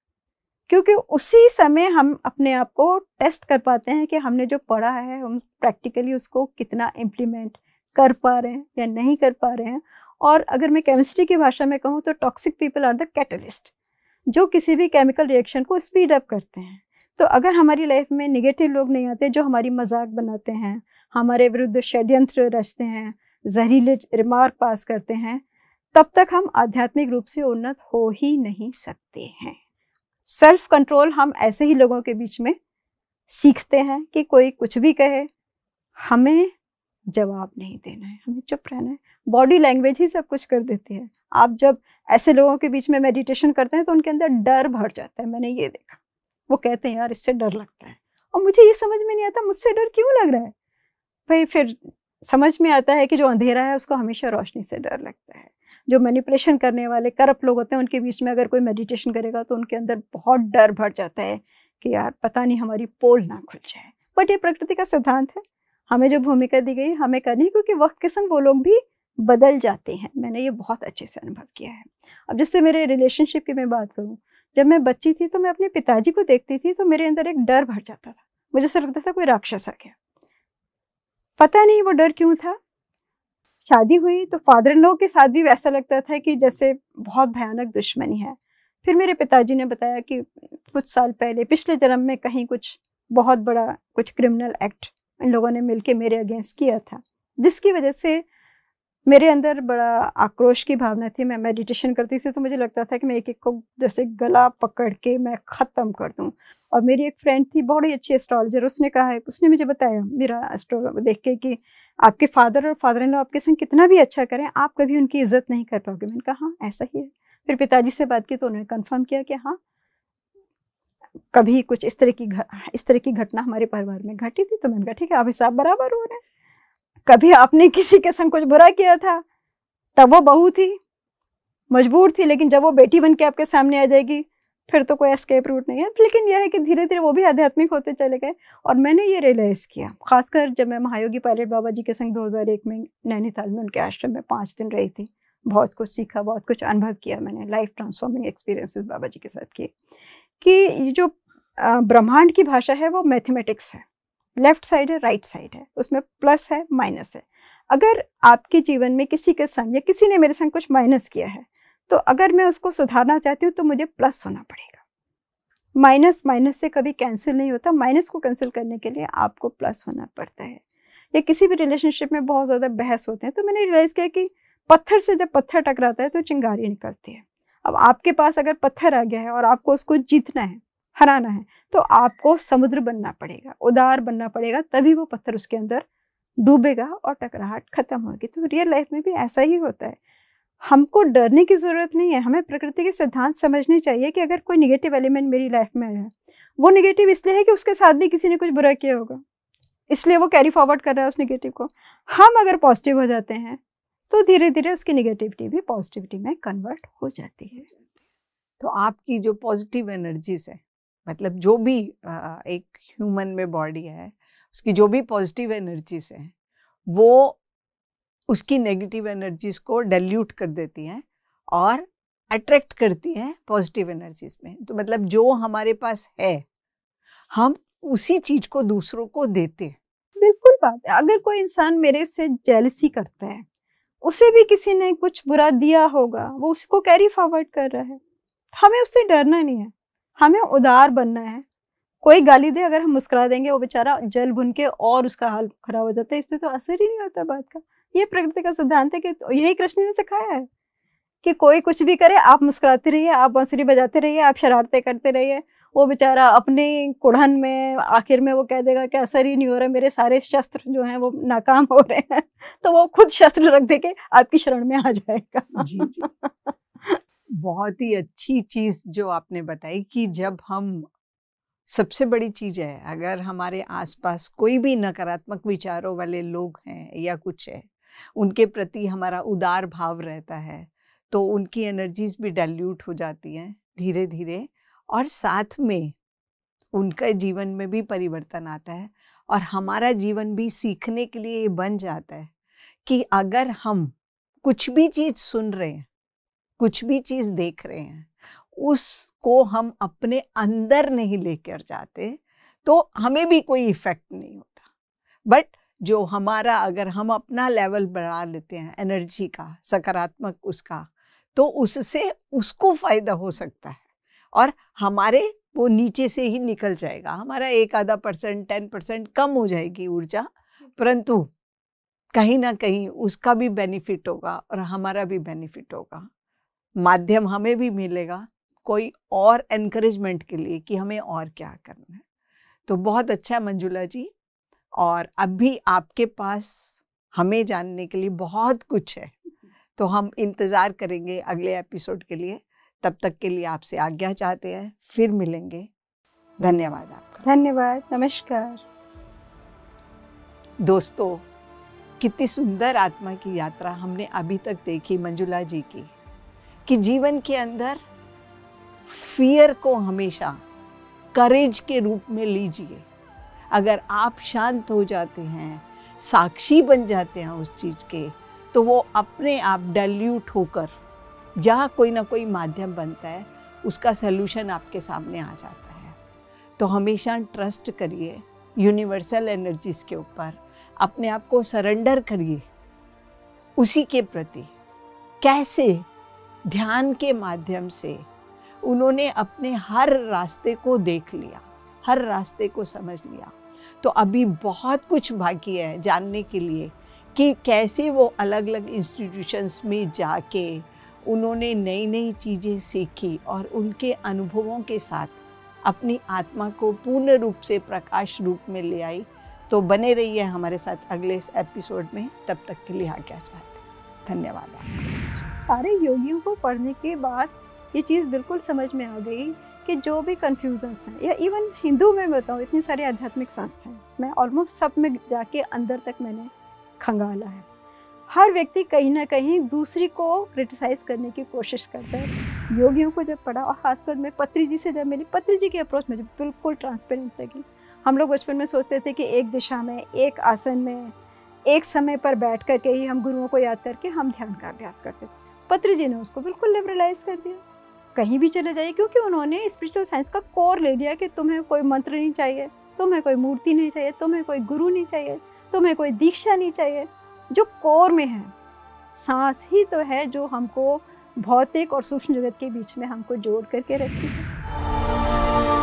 क्योंकि उसी समय हम अपने आप को टेस्ट कर पाते हैं कि हमने जो पढ़ा है हम प्रैक्टिकली उसको कितना इम्प्लीमेंट कर पा रहे हैं या नहीं कर पा रहे हैं और अगर मैं केमिस्ट्री की भाषा में कहूँ तो toxic people are the catalyst जो किसी भी केमिकल रिएक्शन को स्पीड अप करते हैं तो अगर हमारी लाइफ में निगेटिव लोग नहीं आते जो हमारी मजाक बनाते हैं हमारे विरुद्ध षड्यंत्र रचते हैं जहरीले रिमार्क पास करते हैं तब तक हम आध्यात्मिक रूप से उन्नत हो ही नहीं सकते हैं सेल्फ कंट्रोल हम ऐसे ही लोगों के बीच में सीखते हैं कि कोई कुछ भी कहे हमें जवाब नहीं देना है हमें चुप रहना है बॉडी लैंग्वेज ही सब कुछ कर देती है आप जब ऐसे लोगों के बीच में मेडिटेशन करते हैं तो उनके अंदर डर भर जाता है मैंने ये देखा वो कहते हैं यार इससे डर लगता है और मुझे ये समझ में नहीं आता मुझसे डर क्यों लग रहा है भाई फिर समझ में आता है कि जो अंधेरा है उसको हमेशा रोशनी से डर लगता है जो मैनिपुलेशन करने वाले करप लोग होते हैं उनके बीच में अगर कोई मेडिटेशन करेगा तो उनके अंदर बहुत डर भर जाता है कि यार पता नहीं हमारी पोल ना खुल जाए बट ये प्रकृति का सिद्धांत है हमें जो भूमिका दी गई हमें करनी क्योंकि वक्त के संग वो लोग भी बदल जाते हैं मैंने ये बहुत अच्छे से अनुभव किया है अब जैसे मेरे रिलेशनशिप की मैं बात करूँ जब मैं बच्ची थी तो मैं अपने पिताजी को देखती थी तो मेरे अंदर एक डर भर जाता था मुझे ऐसा लगता था कोई राक्षस आ गया पता नहीं वो डर क्यों था शादी हुई तो फादर लोग के साथ भी वैसा लगता था कि जैसे बहुत भयानक दुश्मनी है फिर मेरे पिताजी ने बताया कि कुछ साल पहले पिछले जन्म में कहीं कुछ बहुत बड़ा कुछ क्रिमिनल एक्ट इन लोगों ने मिलके मेरे अगेंस्ट किया था जिसकी वजह से मेरे अंदर बड़ा आक्रोश की भावना थी मैं मेडिटेशन करती थी तो मुझे लगता था कि मैं एक एक को जैसे गला पकड़ के मैं ख़त्म कर दूं और मेरी एक फ्रेंड थी बहुत ही अच्छी एस्ट्रोलॉजर उसने कहा है उसने मुझे बताया मेरा एस्ट्रो देख के कि आपके फादर और फादर इन लॉ आपके संग कितना भी अच्छा करें आप कभी उनकी इज्जत नहीं कर पाओगे मैंने कहा हाँ ऐसा ही है फिर पिताजी से बात की तो उन्होंने कन्फर्म किया कि हाँ कभी कुछ इस तरह की इस तरह की घटना हमारे परिवार में घटी थी तो मैंने कहा ठीक है आप हिसाब बराबर हो रहे हैं कभी आपने किसी के संग कुछ बुरा किया था तब वो बहू थी मजबूर थी लेकिन जब वो बेटी बन के आपके सामने आ जाएगी फिर तो कोई एस्केप रूट नहीं है लेकिन यह है कि धीरे धीरे वो भी आध्यात्मिक होते चले गए और मैंने ये रियलाइज़ किया खासकर जब मैं महायोगी पायलट बाबा जी के संग 2001 में नैनीताल में उनके आश्रम में पाँच दिन रही थी बहुत कुछ सीखा बहुत कुछ अनुभव किया मैंने लाइफ ट्रांसफॉर्मिंग एक्सपीरियंसेस बाबा जी के साथ किए कि ये जो ब्रह्मांड की भाषा है वो मैथमेटिक्स है लेफ्ट साइड है राइट right साइड है उसमें प्लस है माइनस है अगर आपके जीवन में किसी के संग या किसी ने मेरे संग कुछ माइनस किया है तो अगर मैं उसको सुधारना चाहती हूँ तो मुझे प्लस होना पड़ेगा माइनस माइनस से कभी कैंसिल नहीं होता माइनस को कैंसिल करने के लिए आपको प्लस होना पड़ता है या किसी भी रिलेशनशिप में बहुत ज़्यादा बहस होते हैं तो मैंने रियलाइज़ किया कि पत्थर से जब पत्थर टकराता है तो चिंगारी निकलती है अब आपके पास अगर पत्थर आ गया है और आपको उसको जीतना है हराना है तो आपको समुद्र बनना पड़ेगा उदार बनना पड़ेगा तभी वो पत्थर उसके अंदर डूबेगा और टकराहट खत्म होगी तो रियल लाइफ में भी ऐसा ही होता है हमको डरने की ज़रूरत नहीं है हमें प्रकृति के सिद्धांत समझने चाहिए कि अगर कोई निगेटिव एलिमेंट मेरी लाइफ में है वो निगेटिव इसलिए है कि उसके साथ भी किसी ने कुछ बुरा किया होगा इसलिए वो कैरी फॉरवर्ड कर रहा है उस निगेटिव को हम अगर पॉजिटिव हो जाते हैं तो धीरे धीरे उसकी निगेटिविटी भी पॉजिटिविटी में कन्वर्ट हो जाती है तो आपकी जो पॉजिटिव एनर्जीज है मतलब जो भी एक ह्यूमन में बॉडी है उसकी जो भी पॉजिटिव एनर्जीज हैं वो उसकी नेगेटिव एनर्जीज को डल्यूट कर देती हैं और अट्रैक्ट करती हैं पॉजिटिव एनर्जीज में तो मतलब जो हमारे पास है हम उसी चीज को दूसरों को देते हैं बिल्कुल बात है अगर कोई इंसान मेरे से जेलसी करता है उसे भी किसी ने कुछ बुरा दिया होगा वो उसको कैरी फॉरवर्ड कर रहा है हमें उससे डरना नहीं है हमें उदार बनना है कोई गाली दे अगर हम मुस्कुरा देंगे वो बेचारा जल भुन के और उसका हाल खराब हो जाता है इसमें तो असर ही नहीं होता बात का ये प्रकृति का सिद्धांत है कि तो यही कृष्ण ने सिखाया है कि कोई कुछ भी करे आप मुस्कुराते रहिए आप बांसुरी बजाते रहिए आप शरारतें करते रहिए वो बेचारा अपने कुढ़न में आखिर में वो कह देगा कि असर ही नहीं हो रहा मेरे सारे शस्त्र जो हैं वो नाकाम हो रहे हैं तो वो खुद शस्त्र रख दे के आपकी शरण में आ जाएगा बहुत ही अच्छी चीज़ जो आपने बताई कि जब हम सबसे बड़ी चीज़ है अगर हमारे आसपास कोई भी नकारात्मक विचारों वाले लोग हैं या कुछ है उनके प्रति हमारा उदार भाव रहता है तो उनकी एनर्जीज भी डाइल्यूट हो जाती हैं धीरे धीरे और साथ में उनके जीवन में भी परिवर्तन आता है और हमारा जीवन भी सीखने के लिए ये बन जाता है कि अगर हम कुछ भी चीज़ सुन रहे हैं कुछ भी चीज़ देख रहे हैं उसको हम अपने अंदर नहीं लेकर जाते तो हमें भी कोई इफ़ेक्ट नहीं होता बट जो हमारा अगर हम अपना लेवल बढ़ा लेते हैं एनर्जी का सकारात्मक उसका तो उससे उसको फ़ायदा हो सकता है और हमारे वो नीचे से ही निकल जाएगा हमारा एक आधा परसेंट टेन परसेंट कम हो जाएगी ऊर्जा परंतु कहीं ना कहीं उसका भी बेनिफिट होगा और हमारा भी बेनिफिट होगा माध्यम हमें भी मिलेगा कोई और एनकरेजमेंट के लिए कि हमें और क्या करना है तो बहुत अच्छा है मंजुला जी और अब भी आपके पास हमें जानने के लिए बहुत कुछ है तो हम इंतज़ार करेंगे अगले एपिसोड के लिए तब तक के लिए आपसे आज्ञा चाहते हैं फिर मिलेंगे धन्यवाद आपका धन्यवाद नमस्कार दोस्तों कितनी सुंदर आत्मा की यात्रा हमने अभी तक देखी मंजुला जी की कि जीवन के अंदर फियर को हमेशा करेज के रूप में लीजिए अगर आप शांत हो जाते हैं साक्षी बन जाते हैं उस चीज़ के तो वो अपने आप डल्यूट होकर या कोई ना कोई माध्यम बनता है उसका सल्यूशन आपके सामने आ जाता है तो हमेशा ट्रस्ट करिए यूनिवर्सल एनर्जीज़ के ऊपर अपने आप को सरेंडर करिए उसी के प्रति कैसे ध्यान के माध्यम से उन्होंने अपने हर रास्ते को देख लिया हर रास्ते को समझ लिया तो अभी बहुत कुछ बाकी है जानने के लिए कि कैसे वो अलग अलग इंस्टीट्यूशंस में जाके उन्होंने नई नई चीज़ें सीखी और उनके अनुभवों के साथ अपनी आत्मा को पूर्ण रूप से प्रकाश रूप में ले आई तो बने रहिए हमारे साथ अगले इस एपिसोड में तब तक के लिए क्या चाहते धन्यवाद सारे योगियों को पढ़ने के बाद ये चीज़ बिल्कुल समझ में आ गई कि जो भी कन्फ्यूजन्स हैं या इवन हिंदू में बताऊँ इतनी सारी आध्यात्मिक संस्थाएं मैं ऑलमोस्ट सब में जाके अंदर तक मैंने खंगाला है हर व्यक्ति कहीं ना कहीं दूसरी को क्रिटिसाइज़ करने की कोशिश करता है योगियों को जब पढ़ा और ख़ासकर मैं पत्री जी से जब मिली पत्री जी की अप्रोच मुझे बिल्कुल ट्रांसपेरेंट लगी हम लोग बचपन में सोचते थे कि एक दिशा में एक आसन में एक समय पर बैठ करके ही हम गुरुओं को याद करके हम ध्यान का अभ्यास करते थे पत्र जी ने उसको बिल्कुल लिबरलाइज कर दिया कहीं भी चले जाइए क्योंकि उन्होंने स्पिरिचुअल साइंस का कोर ले लिया कि तुम्हें कोई मंत्र नहीं चाहिए तुम्हें कोई मूर्ति नहीं चाहिए तुम्हें कोई गुरु नहीं चाहिए तुम्हें कोई दीक्षा नहीं चाहिए जो कोर में है सांस ही तो है जो हमको भौतिक और सूक्ष्म जगत के बीच में हमको जोड़ करके रखती है